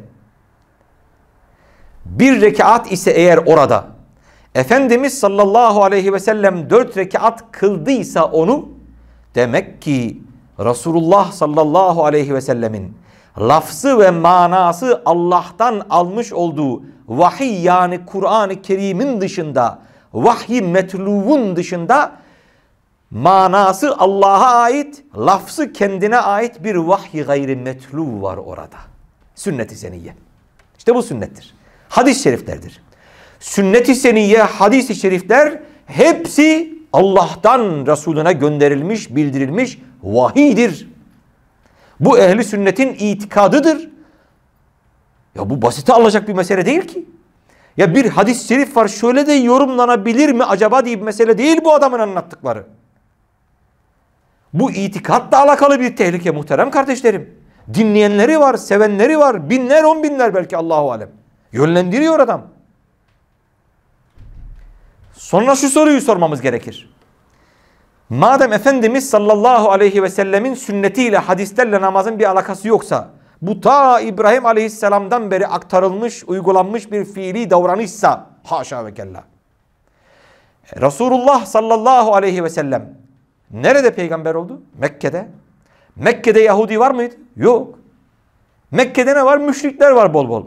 Bir rekat ise eğer orada Efendimiz sallallahu aleyhi ve sellem dört rekat kıldıysa onu demek ki Resulullah sallallahu aleyhi ve sellemin lafzı ve manası Allah'tan almış olduğu vahiy yani Kur'an-ı Kerim'in dışında vahiy metluvun dışında manası Allah'a ait, lafzı kendine ait bir vahiy gayri metlu var orada. Sünnet-i seniyye. İşte bu sünnettir. Hadis-i şeriflerdir. Sünnet-i seniyye, hadis-i şerifler hepsi Allah'tan Resulüne gönderilmiş, bildirilmiş vahidir. Bu ehli sünnetin itikadıdır. Ya bu basite alacak bir mesele değil ki. Ya bir hadis-i şerif var şöyle de yorumlanabilir mi acaba diye bir mesele değil bu adamın anlattıkları. Bu itikatla alakalı bir tehlike muhterem kardeşlerim. Dinleyenleri var, sevenleri var. Binler, on binler belki Allahu Alem. Yönlendiriyor adam. Sonra şu soruyu sormamız gerekir. Madem Efendimiz sallallahu aleyhi ve sellemin sünnetiyle hadislerle namazın bir alakası yoksa bu ta İbrahim aleyhisselamdan beri aktarılmış uygulanmış bir fiili davranışsa haşa ve kella. Resulullah sallallahu aleyhi ve sellem nerede peygamber oldu? Mekke'de. Mekke'de Yahudi var mıydı? Yok. Mekke'de ne var? Müşrikler var bol bol.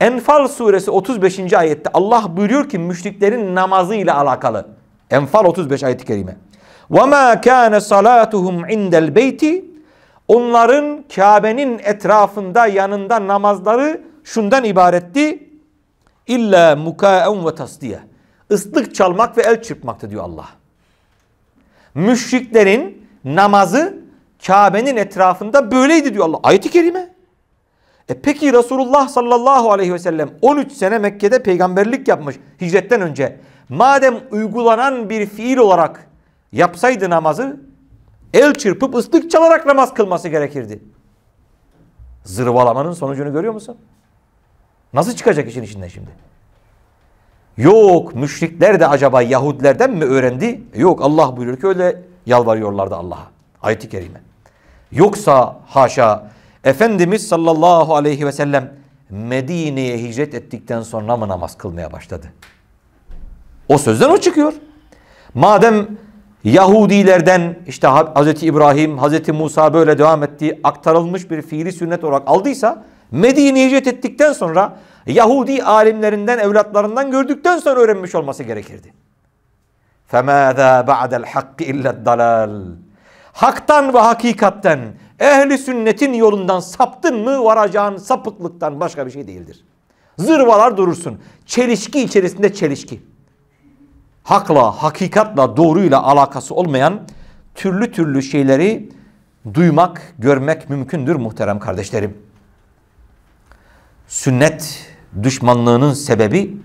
Enfal suresi 35. ayette Allah buyuruyor ki müşriklerin namazıyla alakalı. Enfal 35 ayet-i kerime. وَمَا كَانَ صَلَاتُهُمْ عِنْدَ الْبَيْتِ Onların Kabe'nin etrafında yanında namazları şundan ibaretti. İlla mukaen ve tasdiye. Islık çalmak ve el çırpmaktı diyor Allah. Müşriklerin namazı Kabe'nin etrafında böyleydi diyor Allah. Ayet-i kerime. E peki Resulullah sallallahu aleyhi ve sellem 13 sene Mekke'de peygamberlik yapmış hicretten önce. Madem uygulanan bir fiil olarak yapsaydı namazı el çırpıp ıslık çalarak namaz kılması gerekirdi. Zırvalamanın sonucunu görüyor musun? Nasıl çıkacak işin içinden şimdi? Yok müşrikler de acaba Yahudilerden mi öğrendi? Yok Allah buyuruyor ki öyle yalvarıyorlardı Allah'a. Ayet-i Kerime. Yoksa haşa Efendimiz sallallahu aleyhi ve sellem Medine'ye hicret ettikten sonra mı namaz kılmaya başladı? O sözden o çıkıyor. Madem Yahudilerden işte Hz. İbrahim, Hz. Musa böyle devam ettiği aktarılmış bir fiili sünnet olarak aldıysa Medine'ye hicret ettikten sonra Yahudi alimlerinden, evlatlarından gördükten sonra öğrenmiş olması gerekirdi. فَمَاذَا بَعْدَ الْحَقِّ اِلَّا الدَّلَالِ Haktan ve hakikatten ehli sünnetin yolundan saptın mı varacağın sapıklıktan başka bir şey değildir. Zırvalar durursun. Çelişki içerisinde çelişki hakla, hakikatla, doğruyla alakası olmayan türlü türlü şeyleri duymak, görmek mümkündür muhterem kardeşlerim. Sünnet düşmanlığının sebebi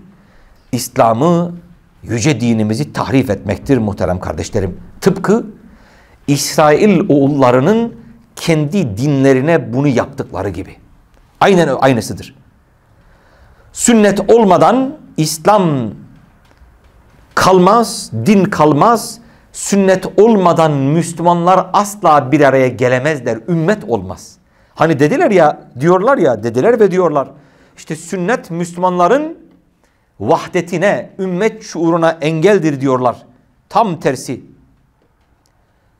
İslam'ı, yüce dinimizi tahrif etmektir muhterem kardeşlerim. Tıpkı İsrail oğullarının kendi dinlerine bunu yaptıkları gibi. Aynen aynısıdır. Sünnet olmadan İslam kalmaz, din kalmaz, sünnet olmadan Müslümanlar asla bir araya gelemezler, ümmet olmaz. Hani dediler ya, diyorlar ya, dediler ve diyorlar. İşte sünnet Müslümanların vahdetine, ümmet şuuruna engeldir diyorlar. Tam tersi.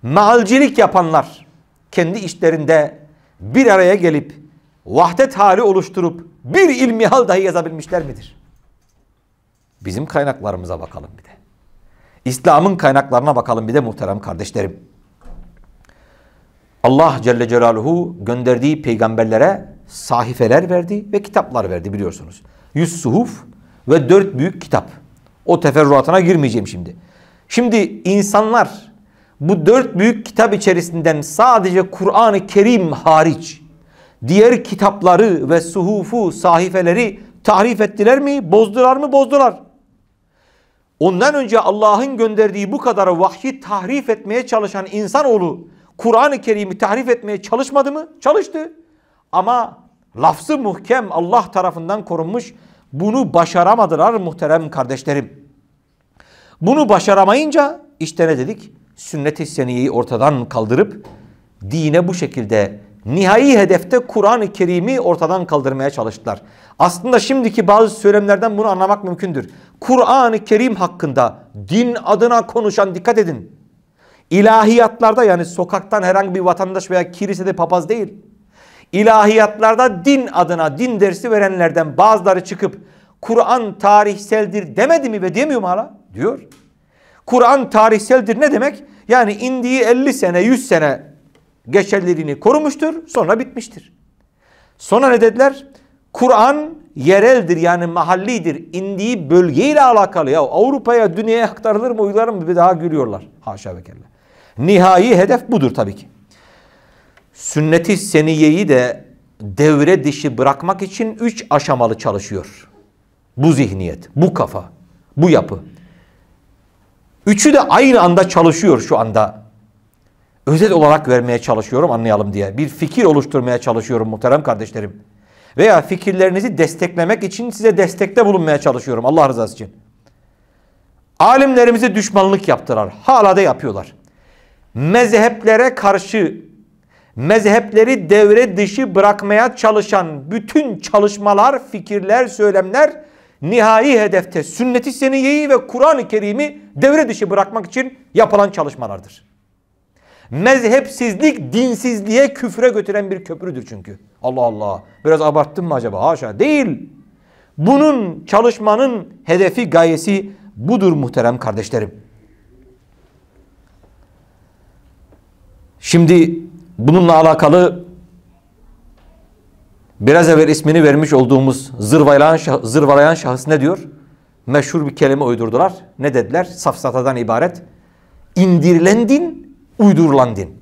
Mealcilik yapanlar kendi işlerinde bir araya gelip vahdet hali oluşturup bir ilmihal dahi yazabilmişler midir? Bizim kaynaklarımıza bakalım bir de. İslam'ın kaynaklarına bakalım bir de muhterem kardeşlerim. Allah Celle Celaluhu gönderdiği peygamberlere sahifeler verdi ve kitaplar verdi biliyorsunuz. Yüz suhuf ve dört büyük kitap. O teferruatına girmeyeceğim şimdi. Şimdi insanlar bu dört büyük kitap içerisinden sadece Kur'an-ı Kerim hariç diğer kitapları ve suhufu, sahifeleri tahrif ettiler mi? Bozdular mı? Bozdular. Ondan önce Allah'ın gönderdiği bu kadar vahyi tahrif etmeye çalışan insanoğlu Kur'an-ı Kerim'i tahrif etmeye çalışmadı mı? Çalıştı. Ama lafzı muhkem Allah tarafından korunmuş. Bunu başaramadılar muhterem kardeşlerim. Bunu başaramayınca işte ne dedik? Sünnet-i seniyeyi ortadan kaldırıp dine bu şekilde nihai hedefte Kur'an-ı Kerim'i ortadan kaldırmaya çalıştılar. Aslında şimdiki bazı söylemlerden bunu anlamak mümkündür. Kur'an-ı Kerim hakkında din adına konuşan dikkat edin. İlahiyatlarda yani sokaktan herhangi bir vatandaş veya kilisede papaz değil. İlahiyatlarda din adına din dersi verenlerden bazıları çıkıp Kur'an tarihseldir demedi mi ve diyemiyor mu hala? Diyor. Kur'an tarihseldir ne demek? Yani indiği 50 sene 100 sene geçerliliğini korumuştur sonra bitmiştir. Sonra ne dediler? Kur'an yereldir yani mahallidir indiği bölgeyle alakalı. Ya Avrupa'ya dünyaya aktarılır mı uygular mı bir daha gülüyorlar. Haşa ve kella. Nihai hedef budur tabii ki. Sünneti seniyeyi de devre dışı bırakmak için üç aşamalı çalışıyor. Bu zihniyet, bu kafa, bu yapı. Üçü de aynı anda çalışıyor şu anda. Özet olarak vermeye çalışıyorum anlayalım diye. Bir fikir oluşturmaya çalışıyorum muhterem kardeşlerim. Veya fikirlerinizi desteklemek için size destekte bulunmaya çalışıyorum Allah rızası için. Alimlerimizi düşmanlık yaptılar. Hala da yapıyorlar. Mezheplere karşı mezhepleri devre dışı bırakmaya çalışan bütün çalışmalar, fikirler, söylemler nihai hedefte sünnet-i seniyeyi ve Kur'an-ı Kerim'i devre dışı bırakmak için yapılan çalışmalardır. Mezhepsizlik dinsizliğe küfre götüren bir köprüdür çünkü. Allah Allah. Biraz abarttım mı acaba? Haşa. Değil. Bunun çalışmanın hedefi gayesi budur muhterem kardeşlerim. Şimdi bununla alakalı biraz evvel ismini vermiş olduğumuz zırvalayan, şah zırvalayan şahıs ne diyor? Meşhur bir kelime uydurdular. Ne dediler? Safsatadan ibaret. İndirilen din Uydurulan din.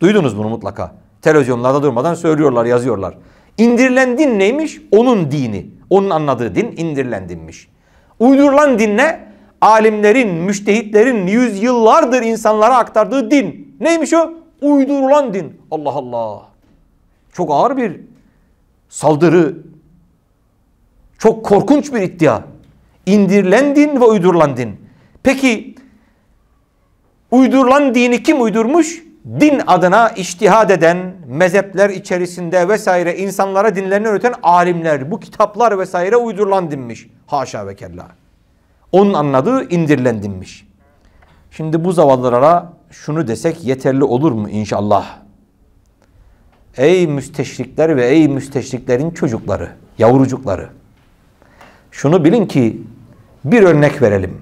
Duydunuz bunu mutlaka. Televizyonlarda durmadan söylüyorlar, yazıyorlar. İndirilen din neymiş? Onun dini. Onun anladığı din indirilen dinmiş. Uydurulan din ne? Alimlerin, müştehitlerin yüzyıllardır insanlara aktardığı din. Neymiş o? Uydurulan din. Allah Allah. Çok ağır bir saldırı. Çok korkunç bir iddia. İndirilen din ve uydurulan din. Peki Uydurulan dini kim uydurmuş? Din adına iştihad eden, mezhepler içerisinde vesaire insanlara dinlerini öğreten alimler, bu kitaplar vesaire uydurulan dinmiş. Haşa ve kella. Onun anladığı indirilen dinmiş. Şimdi bu zavallılara şunu desek yeterli olur mu inşallah? Ey müsteşrikler ve ey müsteşriklerin çocukları, yavrucukları. Şunu bilin ki bir örnek verelim.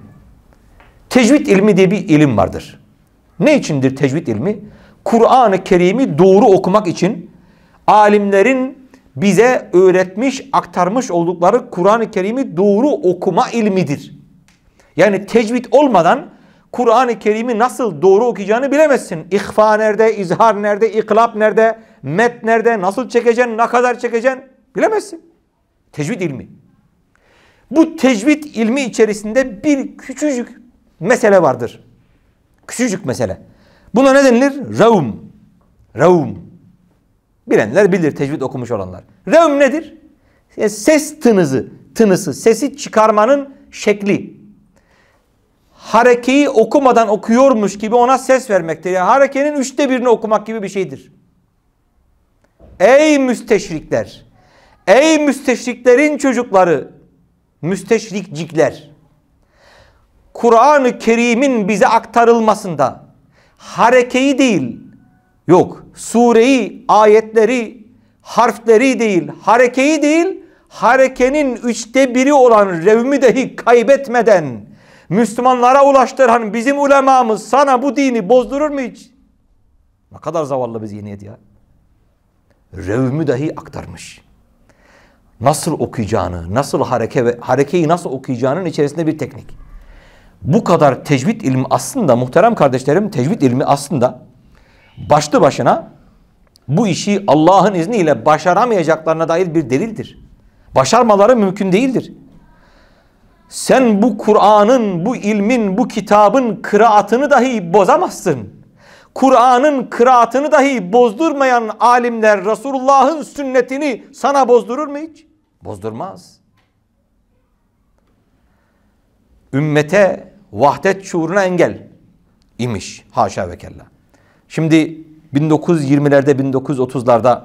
Tecvid ilmi diye bir ilim vardır. Ne içindir tecvid ilmi? Kur'an-ı Kerim'i doğru okumak için alimlerin bize öğretmiş, aktarmış oldukları Kur'an-ı Kerim'i doğru okuma ilmidir. Yani tecvid olmadan Kur'an-ı Kerim'i nasıl doğru okuyacağını bilemezsin. İhfa nerede, izhar nerede, iklap nerede, met nerede, nasıl çekeceksin, ne kadar çekeceksin bilemezsin. Tecvid ilmi. Bu tecvid ilmi içerisinde bir küçücük mesele vardır. Küçücük mesele. Buna ne denilir? Ravm. Ravm. Bilenler bilir tecvid okumuş olanlar. Ravm nedir? E, ses tınızı, tınısı, sesi çıkarmanın şekli. Harekeyi okumadan okuyormuş gibi ona ses vermektir. Yani harekenin üçte birini okumak gibi bir şeydir. Ey müsteşrikler! Ey müsteşriklerin çocukları! Müsteşrikcikler! Kur'an-ı Kerim'in bize aktarılmasında harekeyi değil yok sureyi ayetleri harfleri değil harekeyi değil harekenin üçte biri olan revmi dahi kaybetmeden Müslümanlara ulaştıran bizim ulemamız sana bu dini bozdurur mu hiç? Ne kadar zavallı bir zihniyet ya. Revmi dahi aktarmış. Nasıl okuyacağını, nasıl hareke ve harekeyi nasıl okuyacağının içerisinde bir teknik bu kadar tecvid ilmi aslında muhterem kardeşlerim tecvid ilmi aslında başlı başına bu işi Allah'ın izniyle başaramayacaklarına dair bir delildir. Başarmaları mümkün değildir. Sen bu Kur'an'ın, bu ilmin, bu kitabın kıraatını dahi bozamazsın. Kur'an'ın kıraatını dahi bozdurmayan alimler Resulullah'ın sünnetini sana bozdurur mu hiç? Bozdurmaz. Ümmete vahdet şuuruna engel imiş. Haşa ve kella. Şimdi 1920'lerde 1930'larda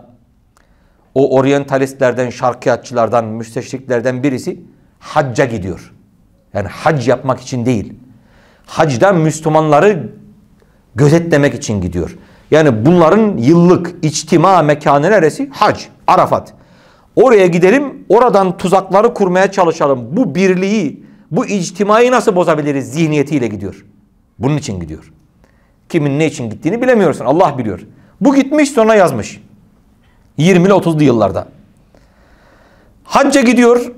o oryantalistlerden, şarkiyatçılardan, müsteşriklerden birisi hacca gidiyor. Yani hac yapmak için değil. Hacda Müslümanları gözetlemek için gidiyor. Yani bunların yıllık içtima mekanı neresi? Hac, Arafat. Oraya gidelim, oradan tuzakları kurmaya çalışalım. Bu birliği bu ictimayı nasıl bozabiliriz zihniyetiyle gidiyor. Bunun için gidiyor. Kimin ne için gittiğini bilemiyorsun. Allah biliyor. Bu gitmiş sonra yazmış. 20'li 30'lu yıllarda. Hacca gidiyor.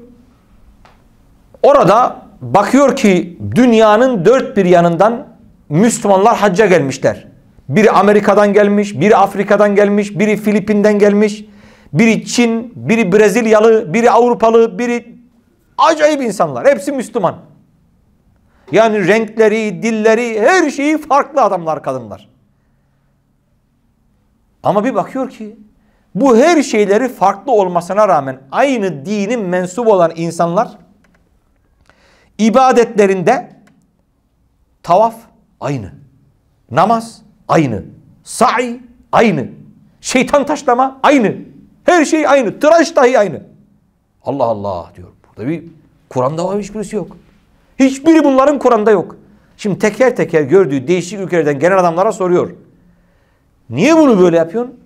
Orada bakıyor ki dünyanın dört bir yanından Müslümanlar hacca gelmişler. Biri Amerika'dan gelmiş, biri Afrika'dan gelmiş, biri Filipin'den gelmiş, biri Çin, biri Brezilyalı, biri Avrupalı, biri Acayip insanlar. Hepsi Müslüman. Yani renkleri, dilleri, her şeyi farklı adamlar, kadınlar. Ama bir bakıyor ki bu her şeyleri farklı olmasına rağmen aynı dinin mensup olan insanlar ibadetlerinde tavaf aynı. Namaz aynı. Sa'i aynı. Şeytan taşlama aynı. Her şey aynı. Tıraş dahi aynı. Allah Allah diyorum. Tabi Kur'an'da var hiçbirisi yok. Hiçbiri bunların Kur'an'da yok. Şimdi teker teker gördüğü değişik ülkelerden genel adamlara soruyor. Niye bunu böyle yapıyorsun?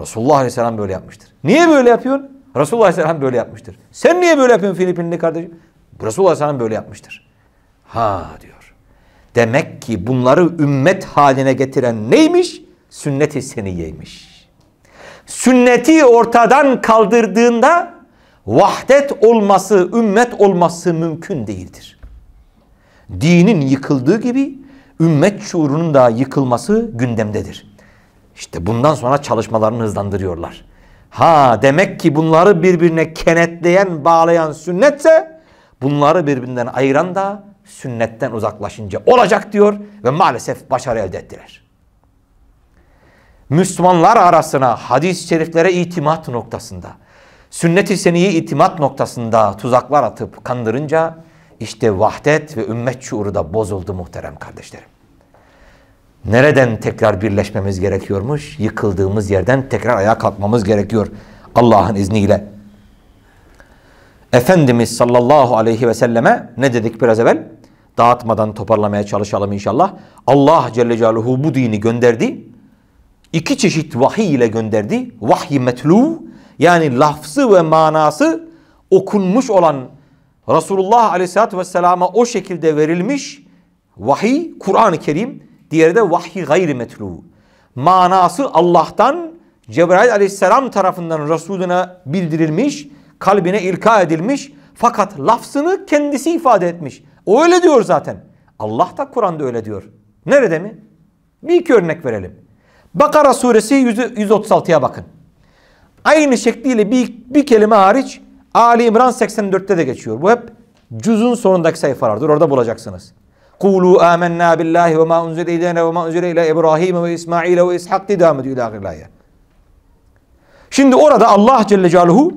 Resulullah Aleyhisselam böyle yapmıştır. Niye böyle yapıyorsun? Resulullah Aleyhisselam böyle yapmıştır. Sen niye böyle yapıyorsun Filipinli kardeşim? Resulullah Aleyhisselam böyle yapmıştır. Ha diyor. Demek ki bunları ümmet haline getiren neymiş? Sünnet-i seniyeymiş. Sünneti ortadan kaldırdığında vahdet olması, ümmet olması mümkün değildir. Dinin yıkıldığı gibi ümmet şuurunun da yıkılması gündemdedir. İşte bundan sonra çalışmalarını hızlandırıyorlar. Ha demek ki bunları birbirine kenetleyen, bağlayan sünnetse bunları birbirinden ayıran da sünnetten uzaklaşınca olacak diyor ve maalesef başarı elde ettiler. Müslümanlar arasına hadis-i şeriflere itimat noktasında sünnet-i seniyi itimat noktasında tuzaklar atıp kandırınca işte vahdet ve ümmet şuuru da bozuldu muhterem kardeşlerim. Nereden tekrar birleşmemiz gerekiyormuş? Yıkıldığımız yerden tekrar ayağa kalkmamız gerekiyor Allah'ın izniyle. Efendimiz sallallahu aleyhi ve selleme ne dedik biraz evvel? Dağıtmadan toparlamaya çalışalım inşallah. Allah Celle Celaluhu bu dini gönderdi. İki çeşit vahiy ile gönderdi. Vahyi metlu yani lafzı ve manası okunmuş olan Resulullah Aleyhisselatü Vesselam'a o şekilde verilmiş vahiy Kur'an-ı Kerim, diğeri de vahiy gayri metlu. Manası Allah'tan Cebrail Aleyhisselam tarafından Resulüne bildirilmiş, kalbine ilka edilmiş fakat lafzını kendisi ifade etmiş. O öyle diyor zaten. Allah da Kur'an'da öyle diyor. Nerede mi? Bir iki örnek verelim. Bakara suresi 136'ya bakın. Aynı şekliyle bir, bir kelime hariç Ali İmran 84'te de geçiyor. Bu hep cüzün sonundaki sayfalardır. Orada bulacaksınız. Kulu amennâ billahi ve ma unzile ileyne ve ma unzile ile İbrahim ve İsmail ve İshak diye devam ediyor Şimdi orada Allah Celle Celaluhu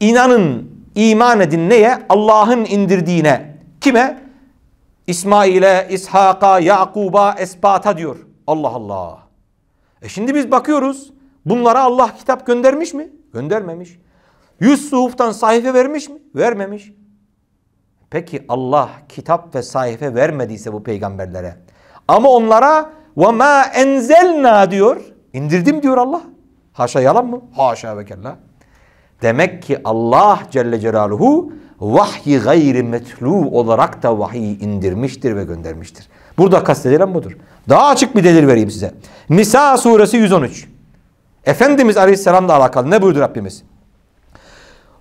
inanın, iman edin neye? Allah'ın indirdiğine. Kime? İsmail'e, İshak'a, Yakub'a, Esbat'a diyor. Allah Allah. E şimdi biz bakıyoruz. Bunlara Allah kitap göndermiş mi? Göndermemiş. Yüz suhuftan sayfa vermiş mi? Vermemiş. Peki Allah kitap ve sayfa vermediyse bu peygamberlere ama onlara ve ma enzelna diyor. İndirdim diyor Allah. Haşa yalan mı? Haşa ve kella. Demek ki Allah Celle Celaluhu vahyi gayri metlu olarak da vahiy indirmiştir ve göndermiştir. Burada kastedilen budur. Daha açık bir delil vereyim size. Nisa suresi 113. Efendimiz Aleyhisselam'la alakalı ne buyurdu Rabbimiz?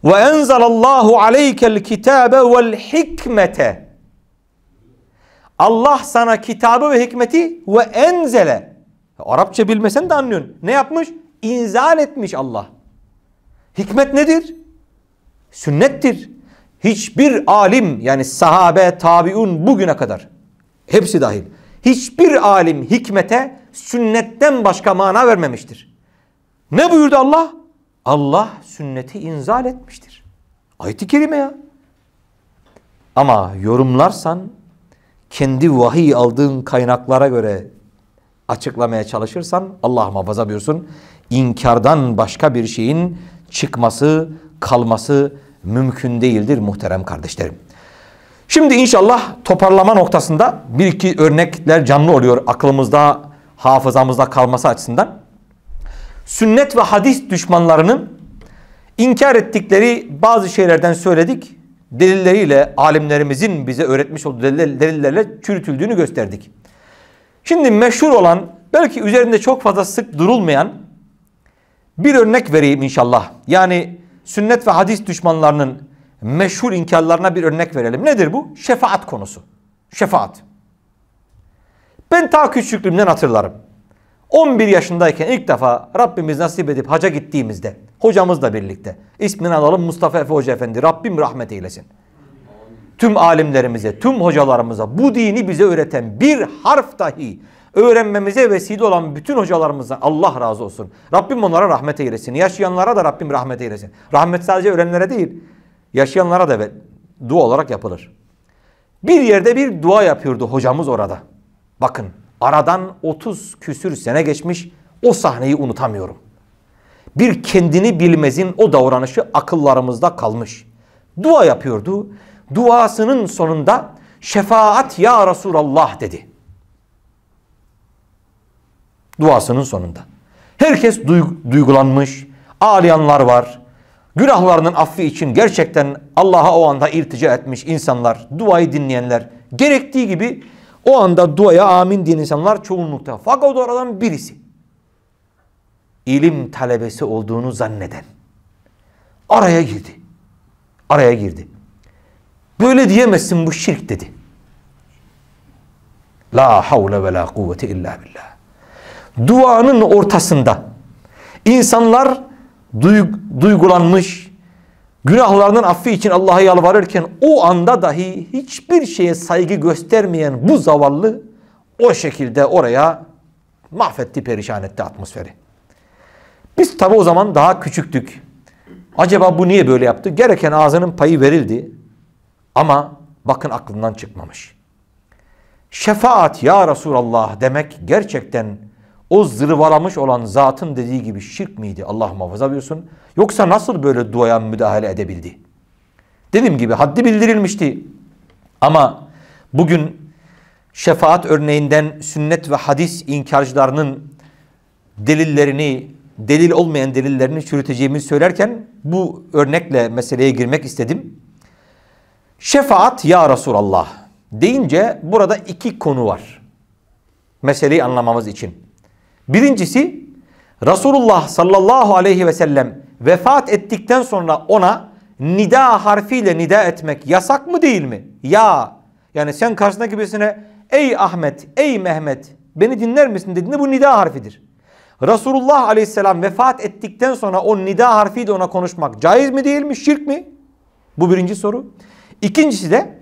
Ve enzelallahu aleykel kitabe vel hikmete. Allah sana kitabı ve hikmeti ve enzele. Arapça bilmesen de anlıyorsun. Ne yapmış? İnzal etmiş Allah. Hikmet nedir? Sünnettir. Hiçbir alim yani sahabe, tabiun bugüne kadar hepsi dahil. Hiçbir alim hikmete sünnetten başka mana vermemiştir. Ne buyurdu Allah? Allah sünneti inzal etmiştir. Ayet-i kerime ya. Ama yorumlarsan kendi vahiy aldığın kaynaklara göre açıklamaya çalışırsan Allah muhafaza buyursun inkardan başka bir şeyin çıkması, kalması mümkün değildir muhterem kardeşlerim. Şimdi inşallah toparlama noktasında bir iki örnekler canlı oluyor aklımızda, hafızamızda kalması açısından sünnet ve hadis düşmanlarının inkar ettikleri bazı şeylerden söyledik. Delilleriyle alimlerimizin bize öğretmiş olduğu delillerle çürütüldüğünü gösterdik. Şimdi meşhur olan belki üzerinde çok fazla sık durulmayan bir örnek vereyim inşallah. Yani sünnet ve hadis düşmanlarının meşhur inkarlarına bir örnek verelim. Nedir bu? Şefaat konusu. Şefaat. Ben ta küçüklüğümden hatırlarım. 11 yaşındayken ilk defa Rabbimiz nasip edip haca gittiğimizde hocamızla birlikte ismini alalım Mustafa Efe Hoca Efendi Rabbim rahmet eylesin. Tüm alimlerimize, tüm hocalarımıza bu dini bize öğreten bir harf dahi öğrenmemize vesile olan bütün hocalarımıza Allah razı olsun. Rabbim onlara rahmet eylesin. Yaşayanlara da Rabbim rahmet eylesin. Rahmet sadece ölenlere değil, yaşayanlara da dua olarak yapılır. Bir yerde bir dua yapıyordu hocamız orada. Bakın Aradan 30 küsür sene geçmiş o sahneyi unutamıyorum. Bir kendini bilmezin o davranışı akıllarımızda kalmış. Dua yapıyordu. Duasının sonunda şefaat ya Resulallah dedi. Duasının sonunda. Herkes duygulanmış, ağlayanlar var. Günahlarının affı için gerçekten Allah'a o anda irtica etmiş insanlar, duayı dinleyenler gerektiği gibi o anda duaya amin diyen insanlar çoğunlukta. Fakat oradan birisi ilim talebesi olduğunu zanneden araya girdi. Araya girdi. Böyle diyemezsin bu şirk dedi. La havle ve la kuvvete illa billah. Duanın ortasında insanlar duyg duygulanmış, günahlarının affı için Allah'a yalvarırken o anda dahi hiçbir şeye saygı göstermeyen bu zavallı o şekilde oraya mahvetti, perişan etti atmosferi. Biz tabi o zaman daha küçüktük. Acaba bu niye böyle yaptı? Gereken ağzının payı verildi. Ama bakın aklından çıkmamış. Şefaat ya Resulallah demek gerçekten o zırvalamış olan zatın dediği gibi şirk miydi Allah muhafaza buyursun? Yoksa nasıl böyle duaya müdahale edebildi? Dediğim gibi haddi bildirilmişti. Ama bugün şefaat örneğinden sünnet ve hadis inkarcılarının delillerini, delil olmayan delillerini çürüteceğimi söylerken bu örnekle meseleye girmek istedim. Şefaat ya Resulallah deyince burada iki konu var. Meseleyi anlamamız için. Birincisi Resulullah sallallahu aleyhi ve sellem vefat ettikten sonra ona nida harfiyle nida etmek yasak mı değil mi? Ya yani sen karşısındaki birisine ey Ahmet, ey Mehmet beni dinler misin dediğinde bu nida harfidir. Resulullah aleyhisselam vefat ettikten sonra o nida harfiyle ona konuşmak caiz mi değil mi şirk mi? Bu birinci soru. İkincisi de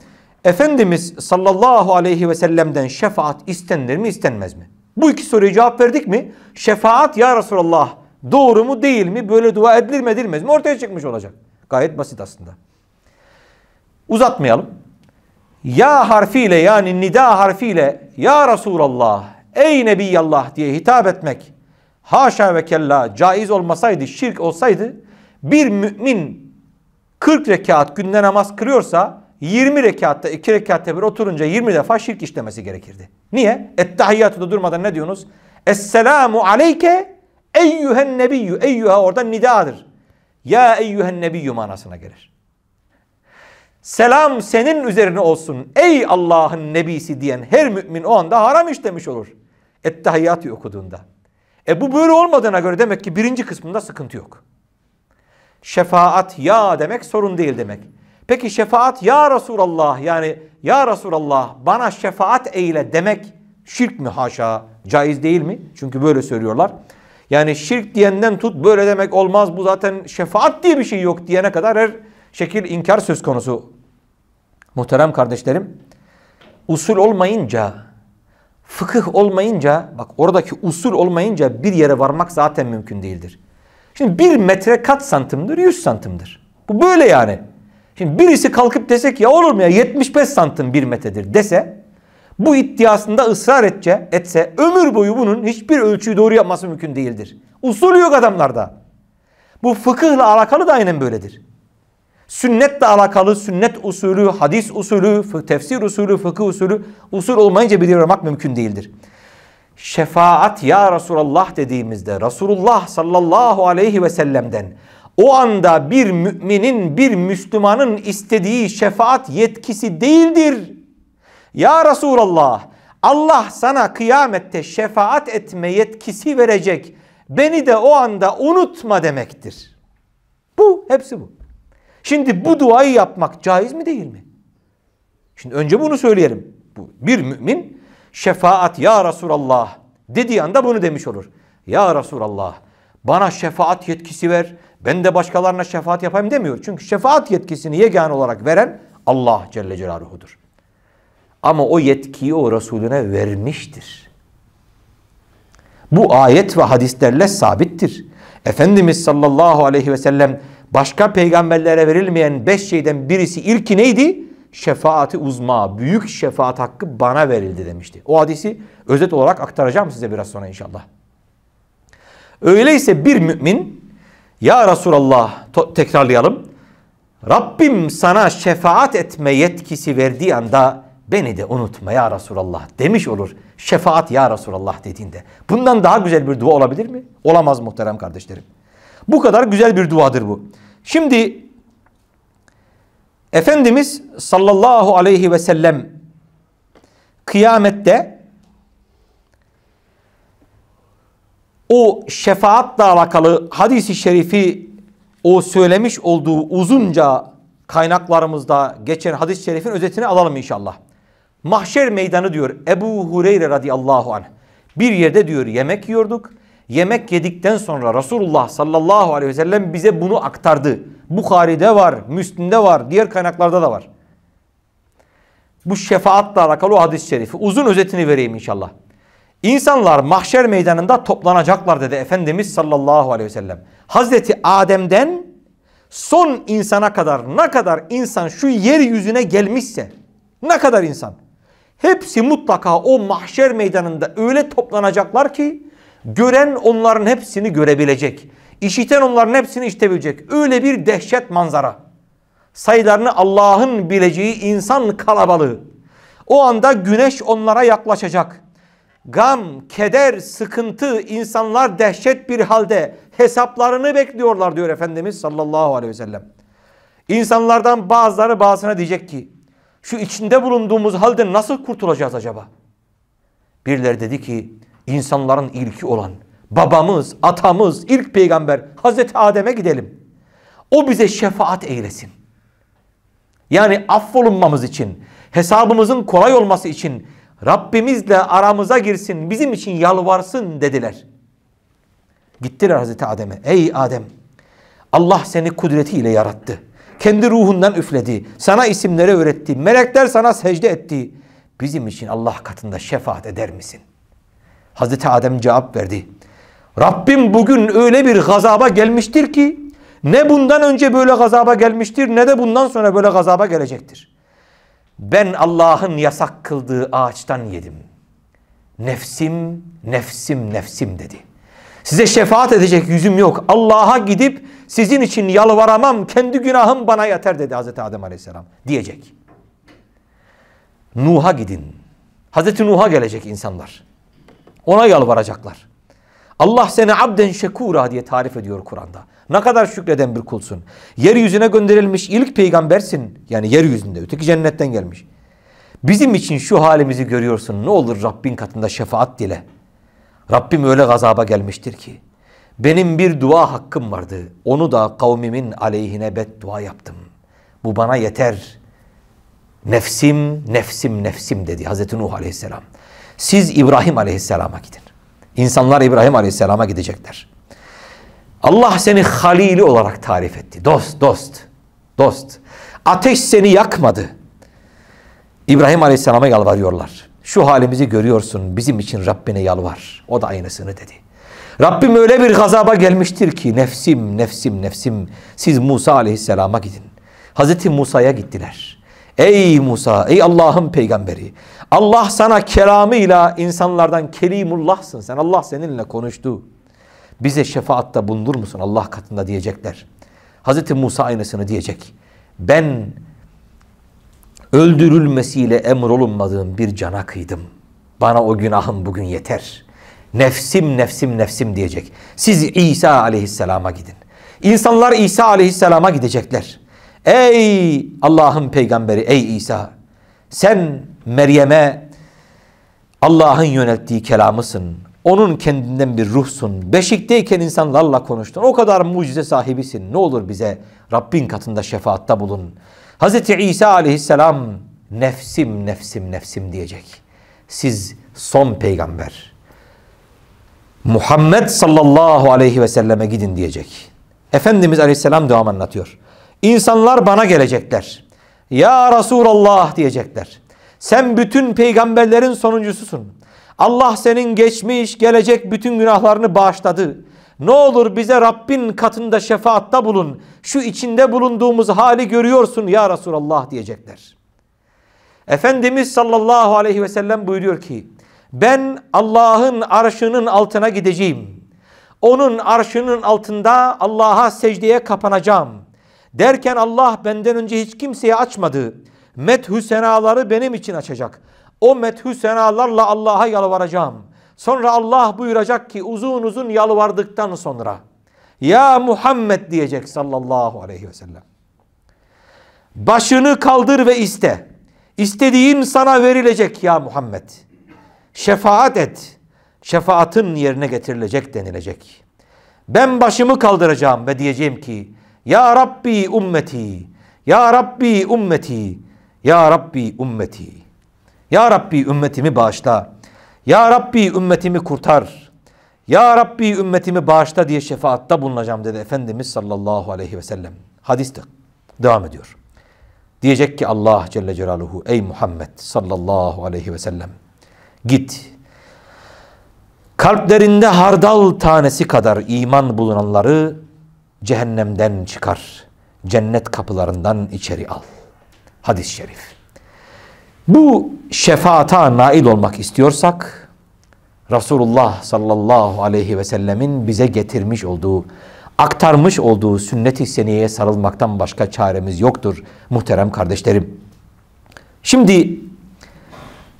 Efendimiz sallallahu aleyhi ve sellem'den şefaat istenir mi istenmez mi? Bu iki soruya cevap verdik mi? Şefaat ya Resulallah doğru mu değil mi? Böyle dua edilir mi edilmez mi? Ortaya çıkmış olacak. Gayet basit aslında. Uzatmayalım. Ya harfiyle yani nida harfiyle ya Resulallah ey Nebiyallah diye hitap etmek haşa ve kella caiz olmasaydı şirk olsaydı bir mümin 40 rekat günde namaz kırıyorsa. 20 rekatta 2 rekatta bir oturunca 20 defa şirk işlemesi gerekirdi. Niye? da durmadan ne diyorsunuz? Esselamu aleyke eyyühen nebiyyü. Eyyüha orada nidadır. Ya eyyühen nebiyyü manasına gelir. Selam senin üzerine olsun ey Allah'ın nebisi diyen her mümin o anda haram işlemiş olur. Ettehiyyatı okuduğunda. E bu böyle olmadığına göre demek ki birinci kısmında sıkıntı yok. Şefaat ya demek sorun değil demek. Peki şefaat ya Resulallah yani ya Resulallah bana şefaat eyle demek şirk mi haşa? Caiz değil mi? Çünkü böyle söylüyorlar. Yani şirk diyenden tut böyle demek olmaz bu zaten şefaat diye bir şey yok diyene kadar her şekil inkar söz konusu. Muhterem kardeşlerim usul olmayınca fıkıh olmayınca bak oradaki usul olmayınca bir yere varmak zaten mümkün değildir. Şimdi bir metre kat santimdir yüz santimdir. Bu böyle yani. Şimdi birisi kalkıp desek ya olur mu ya 75 santim bir metredir dese bu iddiasında ısrar etçe, etse ömür boyu bunun hiçbir ölçüyü doğru yapması mümkün değildir. Usul yok adamlarda. Bu fıkıhla alakalı da aynen böyledir. Sünnetle alakalı sünnet usulü, hadis usulü, tefsir usulü, fıkıh usulü usul olmayınca bir yapmak mümkün değildir. Şefaat ya Resulallah dediğimizde Resulullah sallallahu aleyhi ve sellem'den o anda bir müminin, bir Müslümanın istediği şefaat yetkisi değildir. Ya Resulallah, Allah sana kıyamette şefaat etme yetkisi verecek. Beni de o anda unutma demektir. Bu, hepsi bu. Şimdi bu duayı yapmak caiz mi değil mi? Şimdi önce bunu söyleyelim. Bir mümin şefaat ya Resulallah dediği anda bunu demiş olur. Ya Resulallah bana şefaat yetkisi ver. Ben de başkalarına şefaat yapayım demiyor. Çünkü şefaat yetkisini yegan olarak veren Allah Celle Celaluhu'dur. Ama o yetkiyi o Resulüne vermiştir. Bu ayet ve hadislerle sabittir. Efendimiz sallallahu aleyhi ve sellem başka peygamberlere verilmeyen beş şeyden birisi ilki neydi? Şefaati uzma, büyük şefaat hakkı bana verildi demişti. O hadisi özet olarak aktaracağım size biraz sonra inşallah. Öyleyse bir mümin ya Resulallah tekrarlayalım. Rabbim sana şefaat etme yetkisi verdiği anda beni de unutma ya Resulallah demiş olur. Şefaat ya Resulallah dediğinde. Bundan daha güzel bir dua olabilir mi? Olamaz muhterem kardeşlerim. Bu kadar güzel bir duadır bu. Şimdi Efendimiz sallallahu aleyhi ve sellem kıyamette o şefaatla alakalı hadisi şerifi o söylemiş olduğu uzunca kaynaklarımızda geçen hadis-i şerifin özetini alalım inşallah. Mahşer meydanı diyor Ebu Hureyre radıyallahu anh. Bir yerde diyor yemek yiyorduk. Yemek yedikten sonra Resulullah sallallahu aleyhi ve sellem bize bunu aktardı. Bukhari'de var, Müslim'de var, diğer kaynaklarda da var. Bu şefaatla alakalı o hadis-i şerifi. Uzun özetini vereyim inşallah. İnsanlar mahşer meydanında toplanacaklar dedi Efendimiz sallallahu aleyhi ve sellem. Hazreti Adem'den son insana kadar ne kadar insan şu yeryüzüne gelmişse ne kadar insan hepsi mutlaka o mahşer meydanında öyle toplanacaklar ki gören onların hepsini görebilecek. İşiten onların hepsini işitebilecek. Öyle bir dehşet manzara. Sayılarını Allah'ın bileceği insan kalabalığı. O anda güneş onlara yaklaşacak. Gam, keder, sıkıntı, insanlar dehşet bir halde hesaplarını bekliyorlar diyor Efendimiz sallallahu aleyhi ve sellem. İnsanlardan bazıları bazısına diyecek ki şu içinde bulunduğumuz halde nasıl kurtulacağız acaba? Birileri dedi ki insanların ilki olan babamız, atamız, ilk peygamber Hazreti Adem'e gidelim. O bize şefaat eylesin. Yani affolunmamız için, hesabımızın kolay olması için Rabbimizle aramıza girsin, bizim için yalvarsın dediler. Gittiler Hazreti Adem'e. Ey Adem! Allah seni kudretiyle yarattı. Kendi ruhundan üfledi. Sana isimleri öğretti. Melekler sana secde etti. Bizim için Allah katında şefaat eder misin? Hazreti Adem cevap verdi. Rabbim bugün öyle bir gazaba gelmiştir ki ne bundan önce böyle gazaba gelmiştir ne de bundan sonra böyle gazaba gelecektir. Ben Allah'ın yasak kıldığı ağaçtan yedim. Nefsim, nefsim, nefsim dedi. Size şefaat edecek yüzüm yok. Allah'a gidip sizin için yalvaramam. Kendi günahım bana yeter dedi Hazreti Adem Aleyhisselam diyecek. Nuh'a gidin. Hazreti Nuh'a gelecek insanlar. Ona yalvaracaklar. Allah seni abden şekura diye tarif ediyor Kur'an'da. Ne kadar şükreden bir kulsun. Yeryüzüne gönderilmiş ilk peygambersin. Yani yeryüzünde öteki cennetten gelmiş. Bizim için şu halimizi görüyorsun. Ne olur Rabbin katında şefaat dile. Rabbim öyle gazaba gelmiştir ki. Benim bir dua hakkım vardı. Onu da kavmimin aleyhine beddua yaptım. Bu bana yeter. Nefsim, nefsim, nefsim dedi Hazreti Nuh aleyhisselam. Siz İbrahim aleyhisselama gidin. İnsanlar İbrahim aleyhisselama gidecekler. Allah seni halili olarak tarif etti. Dost, dost, dost. Ateş seni yakmadı. İbrahim Aleyhisselam'a yalvarıyorlar. Şu halimizi görüyorsun bizim için Rabbine yalvar. O da aynısını dedi. Rabbim öyle bir gazaba gelmiştir ki nefsim, nefsim, nefsim siz Musa Aleyhisselam'a gidin. Hazreti Musa'ya gittiler. Ey Musa, ey Allah'ın peygamberi. Allah sana kelamıyla insanlardan kelimullahsın. Sen Allah seninle konuştu bize şefaatta bulunur musun Allah katında diyecekler. Hz. Musa aynısını diyecek. Ben öldürülmesiyle emrolunmadığım bir cana kıydım. Bana o günahım bugün yeter. Nefsim nefsim nefsim diyecek. Siz İsa aleyhisselama gidin. İnsanlar İsa aleyhisselama gidecekler. Ey Allah'ın peygamberi ey İsa sen Meryem'e Allah'ın yönelttiği kelamısın. Onun kendinden bir ruhsun. Beşikteyken insanlarla konuştun. O kadar mucize sahibisin. Ne olur bize Rabbin katında şefaatta bulun. Hz. İsa aleyhisselam nefsim nefsim nefsim diyecek. Siz son peygamber. Muhammed sallallahu aleyhi ve selleme gidin diyecek. Efendimiz aleyhisselam devam anlatıyor. İnsanlar bana gelecekler. Ya Resulallah diyecekler. Sen bütün peygamberlerin sonuncususun. Allah senin geçmiş, gelecek bütün günahlarını bağışladı. Ne olur bize Rabbin katında şefaatta bulun. Şu içinde bulunduğumuz hali görüyorsun ya Resulallah diyecekler. Efendimiz sallallahu aleyhi ve sellem buyuruyor ki ben Allah'ın arşının altına gideceğim. Onun arşının altında Allah'a secdeye kapanacağım. Derken Allah benden önce hiç kimseye açmadı. Methü senaları benim için açacak. O methü senalarla Allah'a yalvaracağım. Sonra Allah buyuracak ki uzun uzun yalvardıktan sonra Ya Muhammed diyecek sallallahu aleyhi ve sellem. Başını kaldır ve iste. İstediğin sana verilecek ya Muhammed. Şefaat et. Şefaatın yerine getirilecek denilecek. Ben başımı kaldıracağım ve diyeceğim ki Ya Rabbi ümmeti, Ya Rabbi ümmeti, Ya Rabbi ümmeti." Ya Rabbi ümmetimi bağışla. Ya Rabbi ümmetimi kurtar. Ya Rabbi ümmetimi bağışla diye şefaatta bulunacağım dedi Efendimiz sallallahu aleyhi ve sellem. Hadis de devam ediyor. Diyecek ki Allah Celle Celaluhu ey Muhammed sallallahu aleyhi ve sellem git kalplerinde hardal tanesi kadar iman bulunanları cehennemden çıkar. Cennet kapılarından içeri al. Hadis-i şerif. Bu şefaata nail olmak istiyorsak Resulullah sallallahu aleyhi ve sellemin bize getirmiş olduğu, aktarmış olduğu sünnet-i seniyeye sarılmaktan başka çaremiz yoktur muhterem kardeşlerim. Şimdi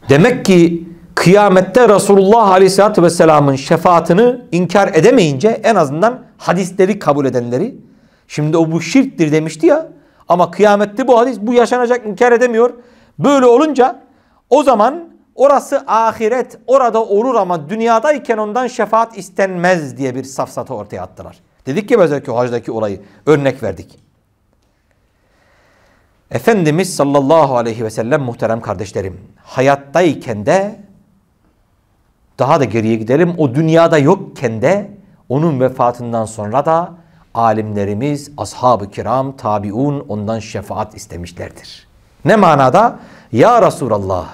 demek ki kıyamette Resulullah aleyhissalatü vesselamın şefaatini inkar edemeyince en azından hadisleri kabul edenleri, şimdi o bu şirktir demişti ya ama kıyamette bu hadis bu yaşanacak inkar edemiyor. Böyle olunca o zaman orası ahiret orada olur ama dünyadayken ondan şefaat istenmez diye bir safsata ortaya attılar. Dedik ki ki hacdaki olayı örnek verdik. Efendimiz sallallahu aleyhi ve sellem muhterem kardeşlerim hayattayken de daha da geriye gidelim o dünyada yokken de onun vefatından sonra da alimlerimiz ashab-ı kiram tabiun ondan şefaat istemişlerdir. Ne manada? Ya Resulallah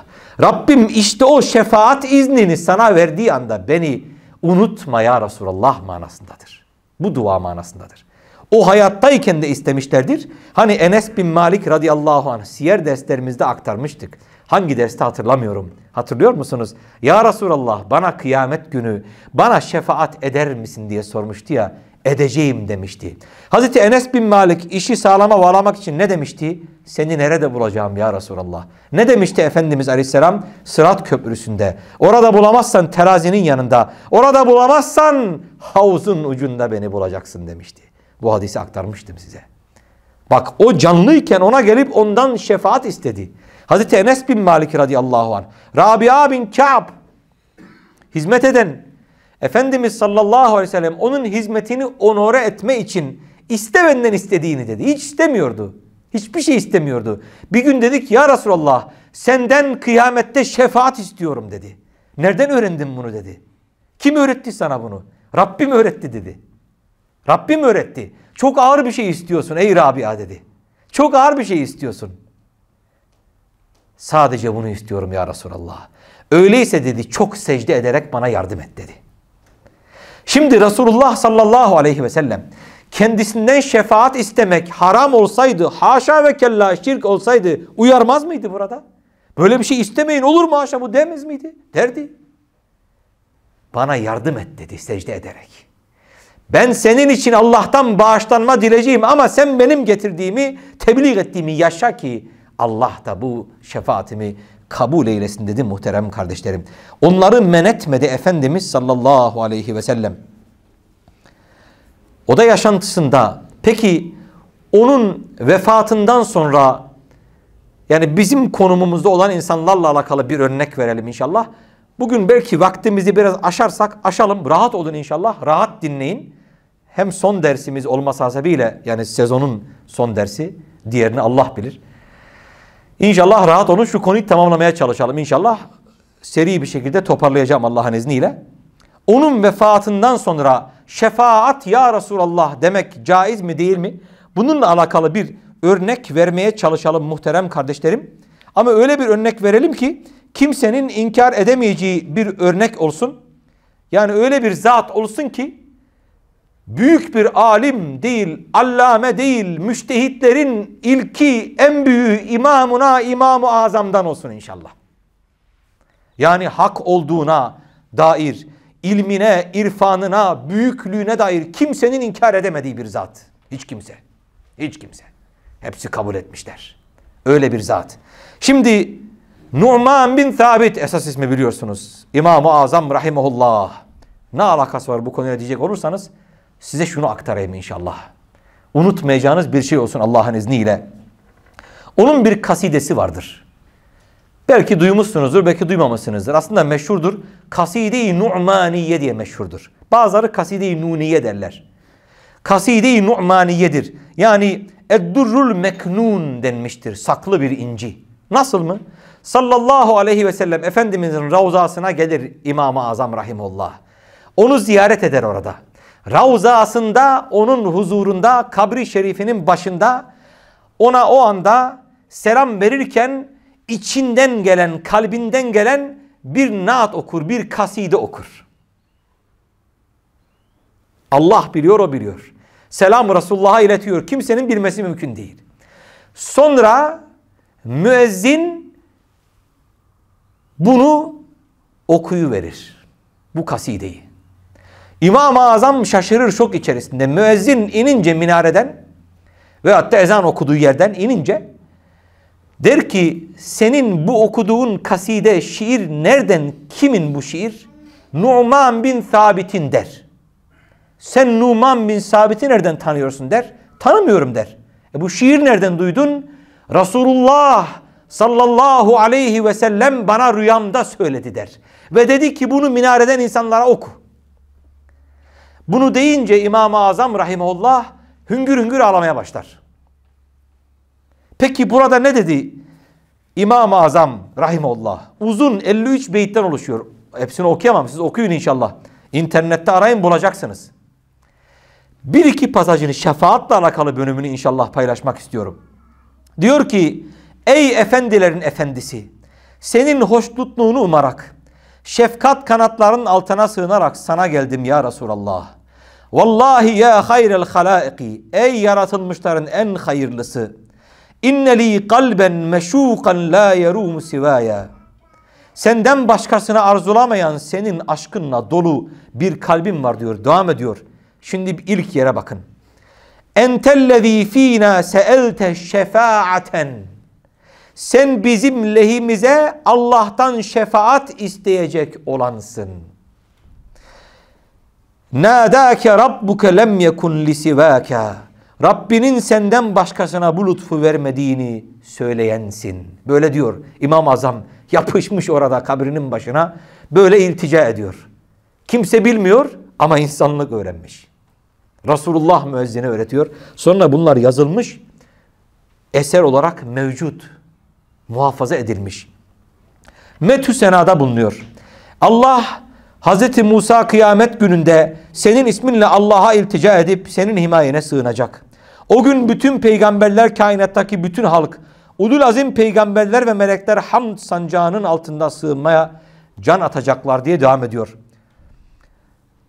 Rabbim işte o şefaat iznini sana verdiği anda beni unutma ya Resulallah manasındadır. Bu dua manasındadır. O hayattayken de istemişlerdir. Hani Enes bin Malik radıyallahu anh siyer derslerimizde aktarmıştık. Hangi derste hatırlamıyorum. Hatırlıyor musunuz? Ya Resulallah bana kıyamet günü bana şefaat eder misin diye sormuştu ya edeceğim demişti. Hazreti Enes bin Malik işi sağlama bağlamak için ne demişti? Seni nerede bulacağım ya Resulallah? Ne demişti Efendimiz Aleyhisselam? Sırat köprüsünde. Orada bulamazsan terazinin yanında. Orada bulamazsan havuzun ucunda beni bulacaksın demişti. Bu hadisi aktarmıştım size. Bak o canlıyken ona gelip ondan şefaat istedi. Hazreti Enes bin Malik radıyallahu anh. Rabia bin Ka'b hizmet eden Efendimiz sallallahu aleyhi ve sellem onun hizmetini onore etme için iste benden istediğini dedi. Hiç istemiyordu. Hiçbir şey istemiyordu. Bir gün dedik ya Resulallah senden kıyamette şefaat istiyorum dedi. Nereden öğrendin bunu dedi. Kim öğretti sana bunu? Rabbim öğretti dedi. Rabbim öğretti. Çok ağır bir şey istiyorsun ey Rabia dedi. Çok ağır bir şey istiyorsun. Sadece bunu istiyorum ya Resulallah. Öyleyse dedi çok secde ederek bana yardım et dedi. Şimdi Resulullah sallallahu aleyhi ve sellem kendisinden şefaat istemek haram olsaydı, haşa ve kella şirk olsaydı uyarmaz mıydı burada? Böyle bir şey istemeyin olur mu haşa bu demez miydi? Derdi. Bana yardım et dedi secde ederek. Ben senin için Allah'tan bağışlanma dileceğim ama sen benim getirdiğimi, tebliğ ettiğimi yaşa ki Allah da bu şefaatimi kabul eylesin dedi muhterem kardeşlerim. Onları men etmedi Efendimiz sallallahu aleyhi ve sellem. O da yaşantısında peki onun vefatından sonra yani bizim konumumuzda olan insanlarla alakalı bir örnek verelim inşallah. Bugün belki vaktimizi biraz aşarsak aşalım. Rahat olun inşallah. Rahat dinleyin. Hem son dersimiz olması hasebiyle yani sezonun son dersi diğerini Allah bilir. İnşallah rahat olun. Şu konuyu tamamlamaya çalışalım. İnşallah seri bir şekilde toparlayacağım Allah'ın izniyle. Onun vefatından sonra şefaat ya Resulallah demek caiz mi değil mi? Bununla alakalı bir örnek vermeye çalışalım muhterem kardeşlerim. Ama öyle bir örnek verelim ki kimsenin inkar edemeyeceği bir örnek olsun. Yani öyle bir zat olsun ki büyük bir alim değil, allame değil, müştehitlerin ilki, en büyüğü imamuna, imamu azamdan olsun inşallah. Yani hak olduğuna dair, ilmine, irfanına, büyüklüğüne dair kimsenin inkar edemediği bir zat. Hiç kimse. Hiç kimse. Hepsi kabul etmişler. Öyle bir zat. Şimdi Numan bin Sabit esas ismi biliyorsunuz. İmam-ı Azam Rahimahullah. Ne alakası var bu konuya diyecek olursanız size şunu aktarayım inşallah. Unutmayacağınız bir şey olsun Allah'ın izniyle. Onun bir kasidesi vardır. Belki duymuşsunuzdur, belki duymamışsınızdır. Aslında meşhurdur. Kaside-i Nu'maniye diye meşhurdur. Bazıları Kaside-i Nuniye derler. Kaside-i Nu'maniyedir. Yani Eddurrul Meknun denmiştir. Saklı bir inci. Nasıl mı? Sallallahu aleyhi ve sellem Efendimizin ravzasına gelir İmam-ı Azam Rahimullah. Onu ziyaret eder orada. Ravzasında onun huzurunda kabri şerifinin başında ona o anda selam verirken içinden gelen kalbinden gelen bir naat okur bir kaside okur. Allah biliyor o biliyor. Selam Resulullah'a iletiyor. Kimsenin bilmesi mümkün değil. Sonra müezzin bunu okuyu verir. Bu kasideyi. İmam-ı Azam şaşırır şok içerisinde. Müezzin inince minareden ve hatta ezan okuduğu yerden inince der ki senin bu okuduğun kaside şiir nereden kimin bu şiir? Numan bin Sabit'in der. Sen Numan bin Sabit'i nereden tanıyorsun der. Tanımıyorum der. E bu şiir nereden duydun? Resulullah sallallahu aleyhi ve sellem bana rüyamda söyledi der. Ve dedi ki bunu minareden insanlara oku. Bunu deyince İmam-ı Azam rahimullah hüngür hüngür ağlamaya başlar. Peki burada ne dedi İmam-ı Azam rahimullah? Uzun 53 beyitten oluşuyor. Hepsini okuyamam siz okuyun inşallah. İnternette arayın bulacaksınız. Bir iki pasajını şefaatle alakalı bölümünü inşallah paylaşmak istiyorum. Diyor ki ey efendilerin efendisi senin hoşnutluğunu umarak şefkat kanatların altına sığınarak sana geldim ya Resulallah. Vallahi ya hayrel halaiki. Ey yaratılmışların en hayırlısı. İnneli kalben meşukan la yerumu sivaya. Senden başkasını arzulamayan senin aşkınla dolu bir kalbim var diyor. Devam ediyor. Şimdi ilk yere bakın. Entellezî fînâ seelte şefaaten. Sen bizim lehimize Allah'tan şefaat isteyecek olansın.'' Nâdâke rabbuke lem yekun lisivâke. Rabbinin senden başkasına bu lütfu vermediğini söyleyensin. Böyle diyor İmam Azam yapışmış orada kabrinin başına böyle iltica ediyor. Kimse bilmiyor ama insanlık öğrenmiş. Resulullah müezzini öğretiyor. Sonra bunlar yazılmış eser olarak mevcut. Muhafaza edilmiş. Metü senada bulunuyor. Allah Hazreti Musa kıyamet gününde senin isminle Allah'a iltica edip senin himayene sığınacak. O gün bütün peygamberler kainattaki bütün halk ulul azim peygamberler ve melekler hamd sancağının altında sığınmaya can atacaklar diye devam ediyor.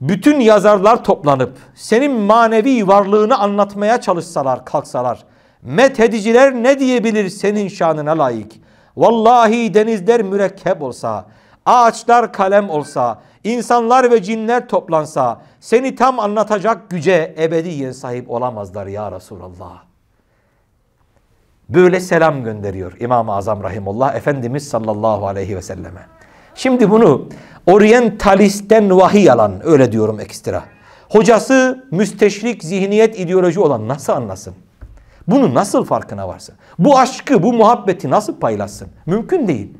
Bütün yazarlar toplanıp senin manevi varlığını anlatmaya çalışsalar kalksalar methediciler ne diyebilir senin şanına layık. Vallahi denizler mürekkep olsa ağaçlar kalem olsa İnsanlar ve cinler toplansa seni tam anlatacak güce ebediyen sahip olamazlar ya Resulallah. Böyle selam gönderiyor İmam-ı Azam Rahimullah Efendimiz sallallahu aleyhi ve selleme. Şimdi bunu oryantalisten vahiy alan öyle diyorum ekstira. Hocası müsteşrik zihniyet ideoloji olan nasıl anlasın? Bunu nasıl farkına varsın? Bu aşkı, bu muhabbeti nasıl paylaşsın? Mümkün değil.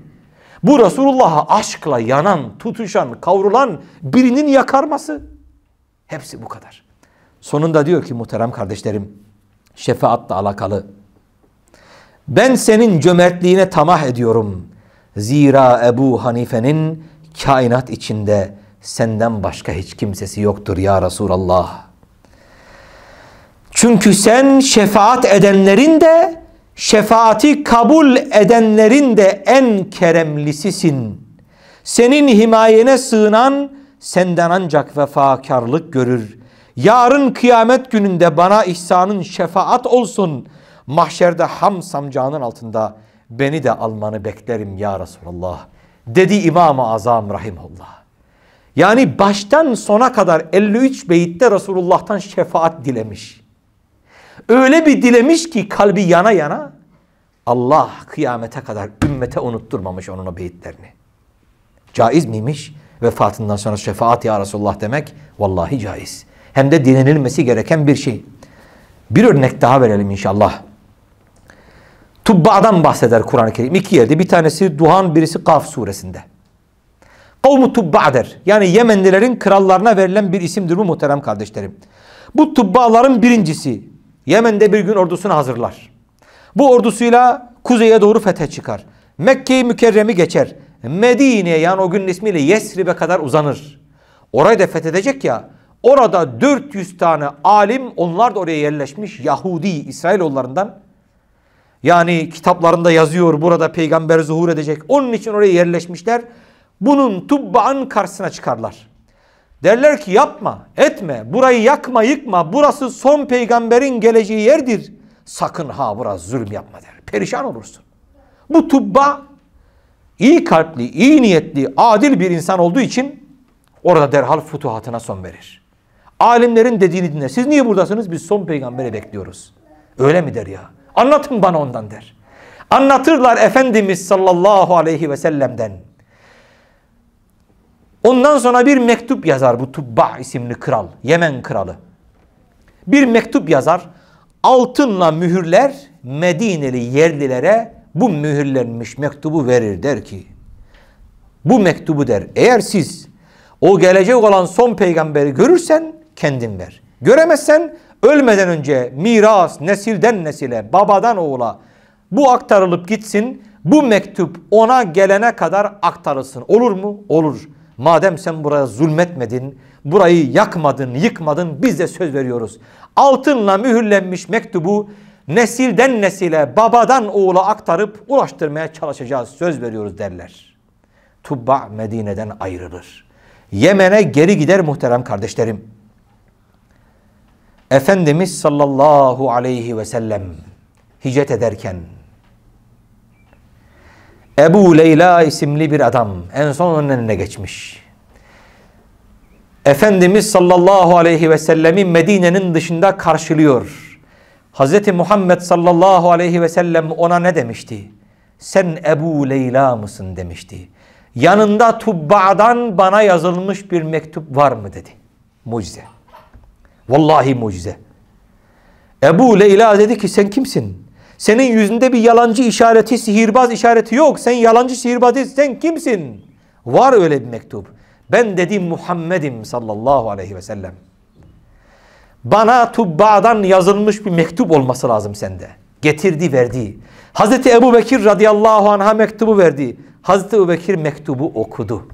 Bu Resulullah'a aşkla yanan, tutuşan, kavrulan birinin yakarması. Hepsi bu kadar. Sonunda diyor ki muhterem kardeşlerim şefaatle alakalı. Ben senin cömertliğine tamah ediyorum. Zira Ebu Hanife'nin kainat içinde senden başka hiç kimsesi yoktur ya Resulallah. Çünkü sen şefaat edenlerin de şefaati kabul edenlerin de en keremlisisin. Senin himayene sığınan senden ancak vefakarlık görür. Yarın kıyamet gününde bana ihsanın şefaat olsun. Mahşerde ham samcağının altında beni de almanı beklerim ya Resulallah. Dedi İmam-ı Azam Rahimullah. Yani baştan sona kadar 53 beyitte Resulullah'tan şefaat dilemiş. Öyle bir dilemiş ki kalbi yana yana Allah kıyamete kadar ümmete unutturmamış onun o beyitlerini. Caiz miymiş? Vefatından sonra şefaat ya Resulullah demek vallahi caiz. Hem de dinlenilmesi gereken bir şey. Bir örnek daha verelim inşallah. Tubba'dan bahseder Kur'an-ı Kerim. İki yerde bir tanesi Duhan birisi Kaf suresinde. Kavmu Tubba Yani Yemenlilerin krallarına verilen bir isimdir bu muhterem kardeşlerim. Bu Tubba'ların birincisi Yemen'de bir gün ordusunu hazırlar. Bu ordusuyla kuzeye doğru fethe çıkar. Mekke-i Mükerrem'i geçer. Medine'ye yani o günün ismiyle Yesrib'e kadar uzanır. Orayı da fethedecek ya. Orada 400 tane alim onlar da oraya yerleşmiş Yahudi İsrailoğullarından. Yani kitaplarında yazıyor burada peygamber zuhur edecek. Onun için oraya yerleşmişler. Bunun Tubba'ın karşısına çıkarlar. Derler ki yapma, etme, burayı yakma, yıkma. Burası son peygamberin geleceği yerdir. Sakın ha burası zulüm yapma der. Perişan olursun. Bu tubba iyi kalpli, iyi niyetli, adil bir insan olduğu için orada derhal futuhatına son verir. Alimlerin dediğini dinler. Siz niye buradasınız? Biz son peygamberi bekliyoruz. Öyle mi der ya? Anlatın bana ondan der. Anlatırlar Efendimiz sallallahu aleyhi ve sellem'den. Ondan sonra bir mektup yazar bu Tubba isimli kral. Yemen kralı. Bir mektup yazar. Altınla mühürler Medineli yerlilere bu mühürlenmiş mektubu verir der ki. Bu mektubu der eğer siz o gelecek olan son peygamberi görürsen kendin ver. Göremezsen ölmeden önce miras nesilden nesile babadan oğula bu aktarılıp gitsin. Bu mektup ona gelene kadar aktarılsın. Olur mu? Olur. Madem sen buraya zulmetmedin, burayı yakmadın, yıkmadın biz de söz veriyoruz. Altınla mühürlenmiş mektubu nesilden nesile babadan oğula aktarıp ulaştırmaya çalışacağız söz veriyoruz derler. Tubba Medine'den ayrılır. Yemen'e geri gider muhterem kardeşlerim. Efendimiz sallallahu aleyhi ve sellem hicret ederken Ebu Leyla isimli bir adam en son onun önüne geçmiş. Efendimiz sallallahu aleyhi ve sellemi Medine'nin dışında karşılıyor. Hazreti Muhammed sallallahu aleyhi ve sellem ona ne demişti? Sen Ebu Leyla mısın demişti. Yanında Tubba'dan bana yazılmış bir mektup var mı dedi. Mucize. Vallahi mucize. Ebu Leyla dedi ki sen kimsin? Senin yüzünde bir yalancı işareti, sihirbaz işareti yok. Sen yalancı sihirbaz değilsin. Sen kimsin? Var öyle bir mektup. Ben dedim Muhammed'im sallallahu aleyhi ve sellem. Bana Tubba'dan yazılmış bir mektup olması lazım sende. Getirdi verdi. Hazreti Ebu Bekir radıyallahu anh'a mektubu verdi. Hazreti Ebu Bekir mektubu okudu.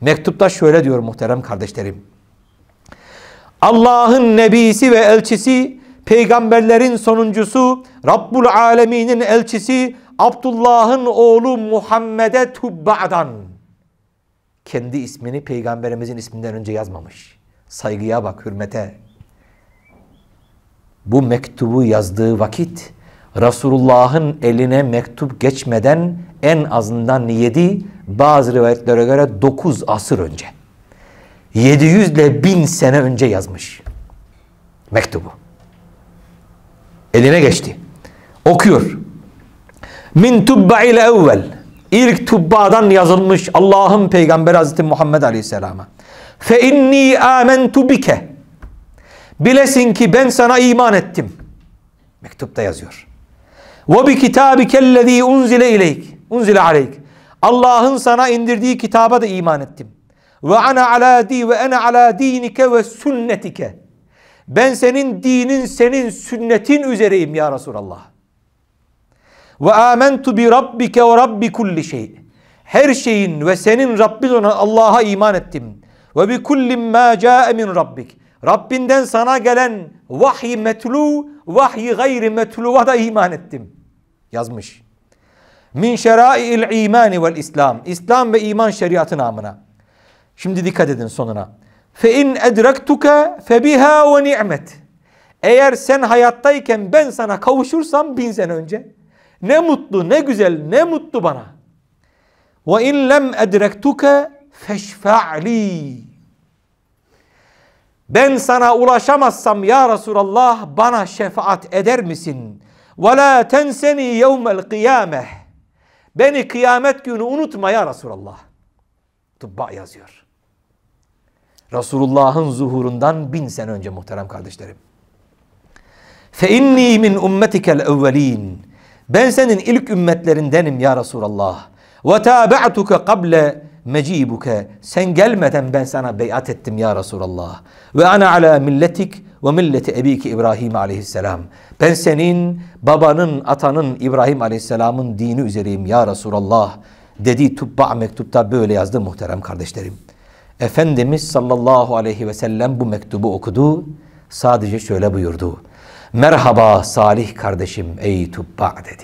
Mektupta şöyle diyor muhterem kardeşlerim. Allah'ın nebisi ve elçisi peygamberlerin sonuncusu, Rabbul Alemin'in elçisi, Abdullah'ın oğlu Muhammed'e Tubba'dan. Kendi ismini peygamberimizin isminden önce yazmamış. Saygıya bak, hürmete. Bu mektubu yazdığı vakit Resulullah'ın eline mektup geçmeden en azından 7, bazı rivayetlere göre 9 asır önce. 700 ile 1000 sene önce yazmış mektubu. Eline geçti. Okuyor. Min tubba ile evvel. İlk tubbadan yazılmış Allah'ın peygamberi Hazreti Muhammed Aleyhisselam'a. Fe inni amentu bike. Bilesin ki ben sana iman ettim. Mektupta yazıyor. Ve bi kitabikellezî unzile ileyk. Unzile aleyk. Allah'ın sana indirdiği kitaba da iman ettim. Ve ana ala di ve ana ala dinike ve sünnetike. Ben senin dinin, senin sünnetin üzereyim ya Resulallah. Ve amentu bi rabbike ve rabbi kulli şey. Her şeyin ve senin Rabbin olan Allah'a iman ettim. Ve bi kullim ma ca'e min rabbik. Rabbinden sana gelen vahyi metlu, vahyi gayri metluva da iman ettim. Yazmış. Min şerai'il imani vel islam. İslam ve iman şeriatı namına. Şimdi dikkat edin sonuna. Fe in edraktuke fe biha ve ni'met. Eğer sen hayattayken ben sana kavuşursam bin sene önce ne mutlu ne güzel ne mutlu bana. Ve in lem edrektuke feşfa'li. Ben sana ulaşamazsam ya Resulallah bana şefaat eder misin? Ve la tenseni yevmel kıyameh. Beni kıyamet günü unutma ya Resulallah. Tıbba yazıyor. Resulullah'ın zuhurundan bin sene önce muhterem kardeşlerim. Fe inni min ummetikel evvelin. Ben senin ilk ümmetlerindenim ya Resulallah. Ve tabi'tuke kable mecibuke. Sen gelmeden ben sana beyat ettim ya Resulallah. Ve ana ala milletik ve milleti ebiki İbrahim aleyhisselam. Ben senin babanın, atanın İbrahim aleyhisselamın dini üzereyim ya Resulallah. Dedi tubba mektupta böyle yazdı muhterem kardeşlerim. Efendimiz sallallahu aleyhi ve sellem bu mektubu okudu. Sadece şöyle buyurdu. Merhaba salih kardeşim ey tubba dedi.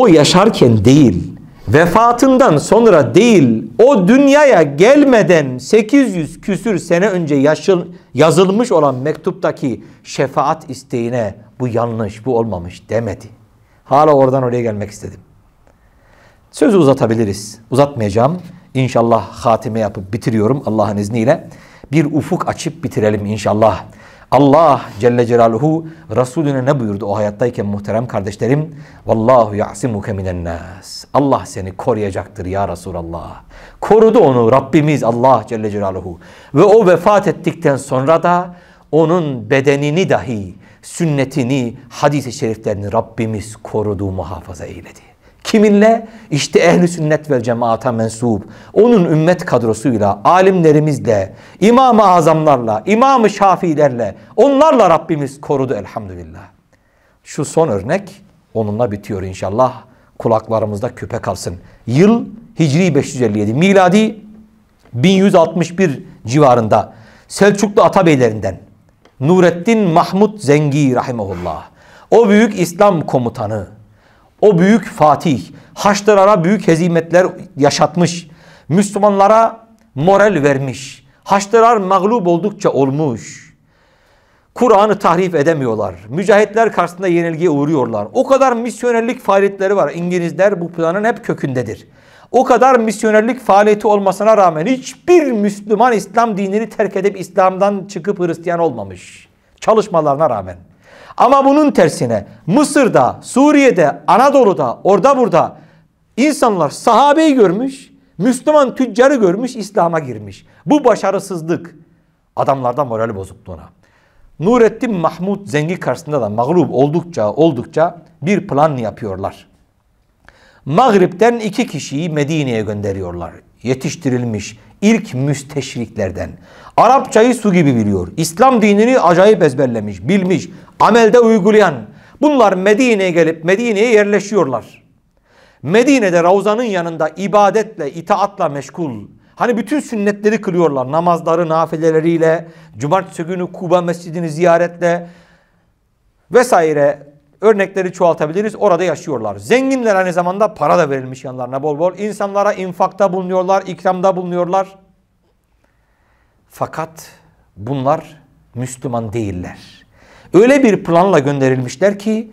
O yaşarken değil, vefatından sonra değil, o dünyaya gelmeden 800 küsür sene önce yaşıl, yazılmış olan mektuptaki şefaat isteğine bu yanlış, bu olmamış demedi. Hala oradan oraya gelmek istedim. Sözü uzatabiliriz. Uzatmayacağım. İnşallah hatime yapıp bitiriyorum Allah'ın izniyle. Bir ufuk açıp bitirelim inşallah. Allah Celle Celaluhu Resulüne ne buyurdu o hayattayken muhterem kardeşlerim? Vallahu ya'simuke minen nas. Allah seni koruyacaktır ya Resulallah. Korudu onu Rabbimiz Allah Celle Celaluhu. Ve o vefat ettikten sonra da onun bedenini dahi sünnetini, hadis-i şeriflerini Rabbimiz korudu, muhafaza eyledi. Kiminle? İşte ehli sünnet vel cemaata mensup. Onun ümmet kadrosuyla, alimlerimizle, İmam-ı Azamlarla, İmam-ı Şafiilerle, onlarla Rabbimiz korudu elhamdülillah. Şu son örnek onunla bitiyor inşallah. Kulaklarımızda küpe kalsın. Yıl Hicri 557, miladi 1161 civarında Selçuklu Atabeylerinden Nurettin Mahmud Zengi rahimahullah. O büyük İslam komutanı o büyük fatih. Haçlılara büyük hezimetler yaşatmış. Müslümanlara moral vermiş. Haçlılar mağlup oldukça olmuş. Kur'an'ı tahrif edemiyorlar. Mücahitler karşısında yenilgiye uğruyorlar. O kadar misyonerlik faaliyetleri var. İngilizler bu planın hep kökündedir. O kadar misyonerlik faaliyeti olmasına rağmen hiçbir Müslüman İslam dinini terk edip İslam'dan çıkıp Hristiyan olmamış. Çalışmalarına rağmen. Ama bunun tersine Mısır'da, Suriye'de, Anadolu'da, orada burada insanlar sahabeyi görmüş, Müslüman tüccarı görmüş, İslam'a girmiş. Bu başarısızlık adamlardan moral bozukluğuna. Nurettin Mahmud Zengi karşısında da mağlup oldukça oldukça bir plan yapıyorlar. Mağrib'den iki kişiyi Medine'ye gönderiyorlar. Yetiştirilmiş ilk müsteşriklerden. Arapçayı su gibi biliyor. İslam dinini acayip ezberlemiş, bilmiş, amelde uygulayan. Bunlar Medine'ye gelip Medine'ye yerleşiyorlar. Medine'de Ravza'nın yanında ibadetle, itaatla meşgul. Hani bütün sünnetleri kılıyorlar. Namazları, nafileleriyle, cumartesi günü Kuba Mescidini ziyaretle vesaire örnekleri çoğaltabiliriz. Orada yaşıyorlar. Zenginler aynı zamanda para da verilmiş yanlarına bol bol. İnsanlara infakta bulunuyorlar, ikramda bulunuyorlar. Fakat bunlar Müslüman değiller. Öyle bir planla gönderilmişler ki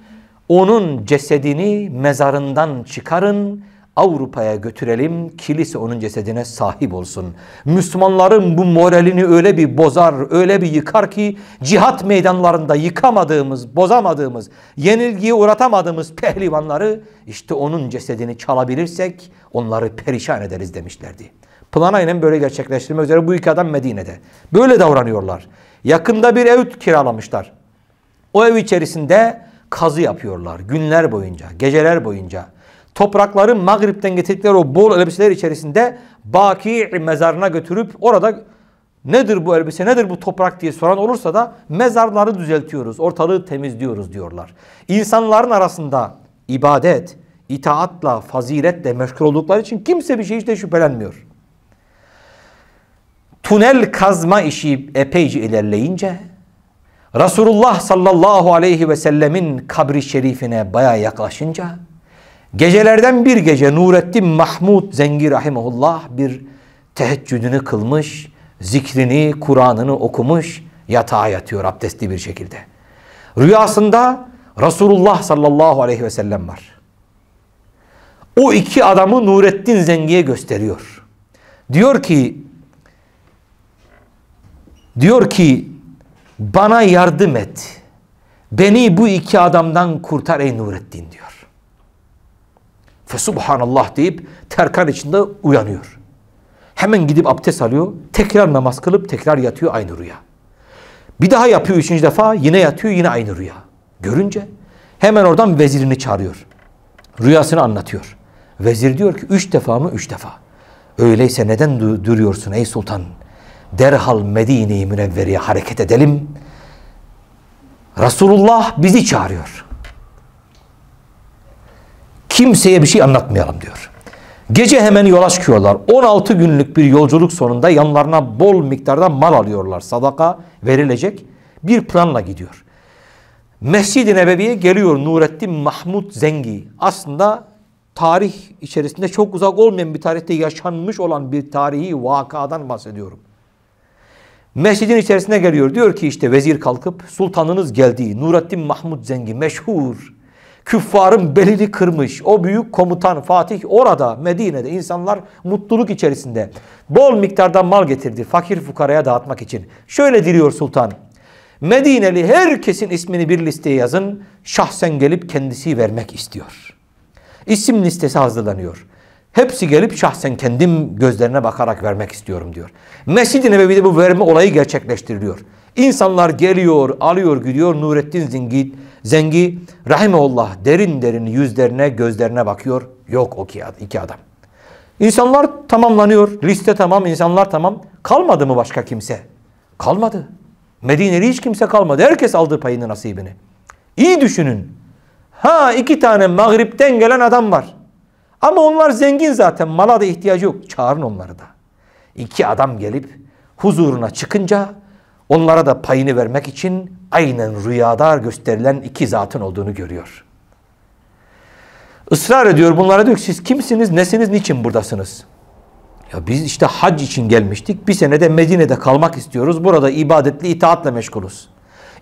onun cesedini mezarından çıkarın Avrupa'ya götürelim kilise onun cesedine sahip olsun. Müslümanların bu moralini öyle bir bozar öyle bir yıkar ki cihat meydanlarında yıkamadığımız bozamadığımız yenilgiye uğratamadığımız pehlivanları işte onun cesedini çalabilirsek onları perişan ederiz demişlerdi. Plan aynen böyle gerçekleştirmek üzere bu iki adam Medine'de. Böyle davranıyorlar. Yakında bir ev kiralamışlar. O ev içerisinde kazı yapıyorlar günler boyunca, geceler boyunca. Toprakları Maghrib'den getirdikleri o bol elbiseler içerisinde Baki mezarına götürüp orada nedir bu elbise, nedir bu toprak diye soran olursa da mezarları düzeltiyoruz, ortalığı temizliyoruz diyorlar. İnsanların arasında ibadet, itaatla, faziletle meşgul oldukları için kimse bir şey hiç de şüphelenmiyor. Tünel kazma işi epeyce ilerleyince Resulullah sallallahu aleyhi ve sellemin kabri şerifine baya yaklaşınca gecelerden bir gece Nurettin Mahmud Zengi Rahimullah bir teheccüdünü kılmış, zikrini, Kur'an'ını okumuş, yatağa yatıyor abdestli bir şekilde. Rüyasında Resulullah sallallahu aleyhi ve sellem var. O iki adamı Nurettin Zengi'ye gösteriyor. Diyor ki Diyor ki bana yardım et. Beni bu iki adamdan kurtar ey Nurettin diyor. Fesubhanallah deyip terkan içinde uyanıyor. Hemen gidip abdest alıyor. Tekrar namaz kılıp tekrar yatıyor aynı rüya. Bir daha yapıyor üçüncü defa yine yatıyor yine aynı rüya. Görünce hemen oradan vezirini çağırıyor. Rüyasını anlatıyor. Vezir diyor ki üç defa mı? Üç defa. Öyleyse neden duruyorsun ey sultan? derhal Medine-i Münevvere'ye hareket edelim. Resulullah bizi çağırıyor. Kimseye bir şey anlatmayalım diyor. Gece hemen yola çıkıyorlar. 16 günlük bir yolculuk sonunda yanlarına bol miktarda mal alıyorlar. Sadaka verilecek bir planla gidiyor. Mescid-i Nebevi'ye geliyor Nurettin Mahmud Zengi. Aslında tarih içerisinde çok uzak olmayan bir tarihte yaşanmış olan bir tarihi vakadan bahsediyorum. Mescidin içerisine geliyor. Diyor ki işte vezir kalkıp sultanınız geldi. Nurattin Mahmud Zengi meşhur. Küffarın belini kırmış. O büyük komutan Fatih orada Medine'de insanlar mutluluk içerisinde bol miktarda mal getirdi. Fakir fukaraya dağıtmak için. Şöyle diriyor sultan. Medineli herkesin ismini bir listeye yazın. Şahsen gelip kendisi vermek istiyor. İsim listesi hazırlanıyor. Hepsi gelip şahsen kendim gözlerine bakarak vermek istiyorum diyor. Mescid-i Nebevi'de bu verme olayı gerçekleştiriliyor. İnsanlar geliyor, alıyor, gidiyor. Nurettin Zengi, Zengi rahimeullah derin derin yüzlerine, gözlerine bakıyor. Yok o iki adam. İnsanlar tamamlanıyor. Liste tamam, insanlar tamam. Kalmadı mı başka kimse? Kalmadı. Medine'li hiç kimse kalmadı. Herkes aldı payını, nasibini. İyi düşünün. Ha iki tane Mağrib'den gelen adam var. Ama onlar zengin zaten mala da ihtiyacı yok. Çağırın onları da. İki adam gelip huzuruna çıkınca onlara da payını vermek için aynen rüyada gösterilen iki zatın olduğunu görüyor. Israr ediyor bunlara diyor ki siz kimsiniz, nesiniz, niçin buradasınız? Ya biz işte hac için gelmiştik. Bir senede Medine'de kalmak istiyoruz. Burada ibadetli itaatle meşgulüz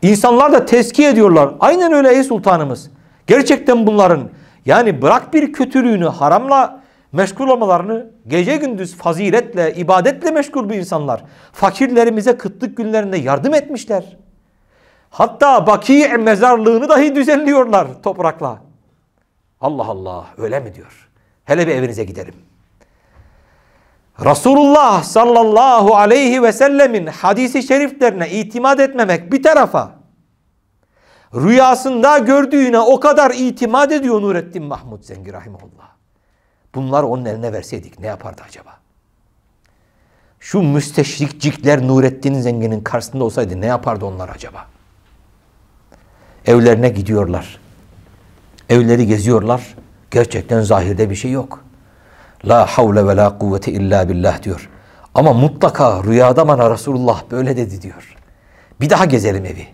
İnsanlar da tezkiye ediyorlar. Aynen öyle ey sultanımız. Gerçekten bunların yani bırak bir kötülüğünü haramla meşgul olmalarını gece gündüz faziletle, ibadetle meşgul bu insanlar. Fakirlerimize kıtlık günlerinde yardım etmişler. Hatta baki mezarlığını dahi düzenliyorlar toprakla. Allah Allah öyle mi diyor. Hele bir evinize gidelim. Resulullah sallallahu aleyhi ve sellemin hadisi şeriflerine itimat etmemek bir tarafa Rüyasında gördüğüne o kadar itimat ediyor Nurettin Mahmud Zengi Rahimullah. Bunlar onun eline verseydik ne yapardı acaba? Şu müsteşrikcikler Nurettin Zengin'in karşısında olsaydı ne yapardı onlar acaba? Evlerine gidiyorlar. Evleri geziyorlar. Gerçekten zahirde bir şey yok. La havle ve la kuvvete illa billah diyor. Ama mutlaka rüyada bana Resulullah böyle dedi diyor. Bir daha gezelim evi.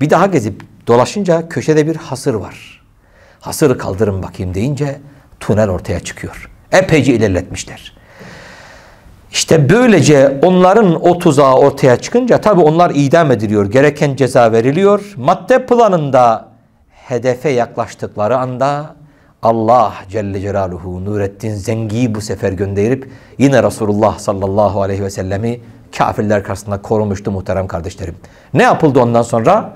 Bir daha gezip Dolaşınca köşede bir hasır var. Hasırı kaldırın bakayım deyince tünel ortaya çıkıyor. Epeyce ilerletmişler. İşte böylece onların o tuzağı ortaya çıkınca tabi onlar idam ediliyor. Gereken ceza veriliyor. Madde planında hedefe yaklaştıkları anda Allah Celle Celaluhu Nurettin Zengi'yi bu sefer gönderip yine Resulullah sallallahu aleyhi ve sellemi kafirler karşısında korumuştu muhterem kardeşlerim. Ne yapıldı ondan sonra?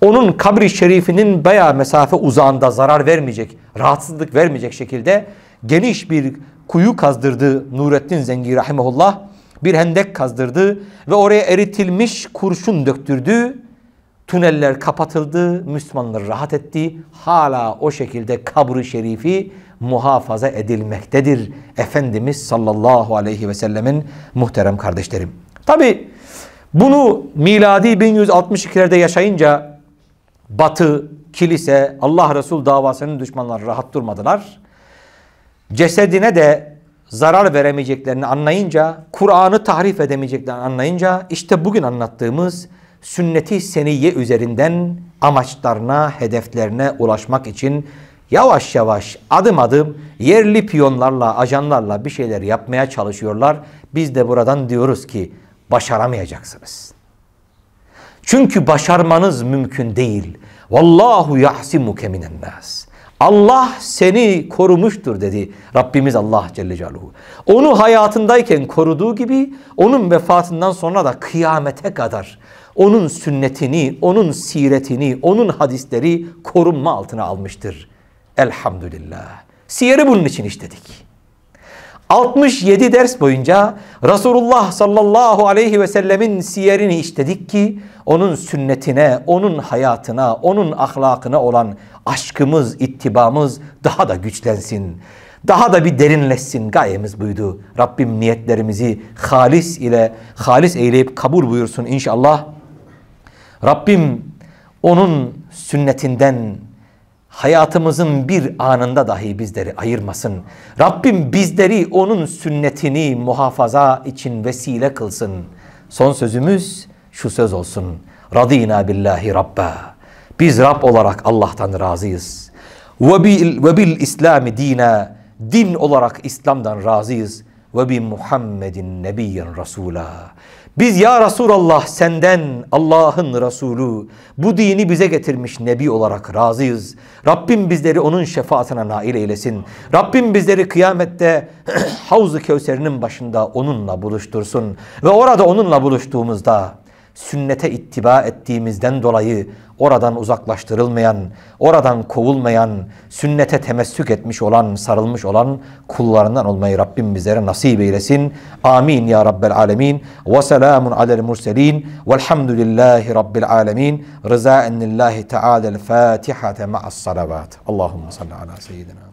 onun kabri şerifinin baya mesafe uzağında zarar vermeyecek, rahatsızlık vermeyecek şekilde geniş bir kuyu kazdırdı Nurettin Zengi Rahimahullah. Bir hendek kazdırdı ve oraya eritilmiş kurşun döktürdü. Tüneller kapatıldı, Müslümanlar rahat etti. Hala o şekilde kabri şerifi muhafaza edilmektedir. Efendimiz sallallahu aleyhi ve sellemin muhterem kardeşlerim. Tabi bunu miladi 1162'lerde yaşayınca batı, kilise, Allah Resul davasının düşmanları rahat durmadılar. Cesedine de zarar veremeyeceklerini anlayınca, Kur'an'ı tahrif edemeyeceklerini anlayınca işte bugün anlattığımız sünneti seniye üzerinden amaçlarına, hedeflerine ulaşmak için yavaş yavaş adım adım yerli piyonlarla, ajanlarla bir şeyler yapmaya çalışıyorlar. Biz de buradan diyoruz ki başaramayacaksınız. Çünkü başarmanız mümkün değil. Vallahu yahsimuke nas? Allah seni korumuştur dedi Rabbimiz Allah Celle Celaluhu. Onu hayatındayken koruduğu gibi onun vefatından sonra da kıyamete kadar onun sünnetini, onun siretini, onun hadisleri korunma altına almıştır. Elhamdülillah. Siyeri bunun için işledik. 67 ders boyunca Resulullah sallallahu aleyhi ve sellemin siyerini işledik ki onun sünnetine, onun hayatına, onun ahlakına olan aşkımız, ittibamız daha da güçlensin. Daha da bir derinleşsin gayemiz buydu. Rabbim niyetlerimizi halis ile halis eyleyip kabul buyursun inşallah. Rabbim onun sünnetinden hayatımızın bir anında dahi bizleri ayırmasın. Rabbim bizleri onun sünnetini muhafaza için vesile kılsın. Son sözümüz şu söz olsun. Radina billahi rabba. Biz Rab olarak Allah'tan razıyız. Ve bil, ve bil İslami dine. Din olarak İslam'dan razıyız. Ve bi Muhammedin nebiyyen rasula. Biz ya Resulallah senden Allah'ın Resulü bu dini bize getirmiş Nebi olarak razıyız. Rabbim bizleri onun şefaatine nail eylesin. Rabbim bizleri kıyamette Havz-ı Kevser'inin başında onunla buluştursun. Ve orada onunla buluştuğumuzda sünnete ittiba ettiğimizden dolayı oradan uzaklaştırılmayan, oradan kovulmayan, sünnete temessük etmiş olan, sarılmış olan kullarından olmayı Rabbim bizlere nasip eylesin. Amin ya Rabbel alemin. Ve selamun alel murselin. Velhamdülillahi Rabbil alemin. Rıza ennillahi teala'l-Fatihate ma'as salavat. Allahümme salli ala seyyidina.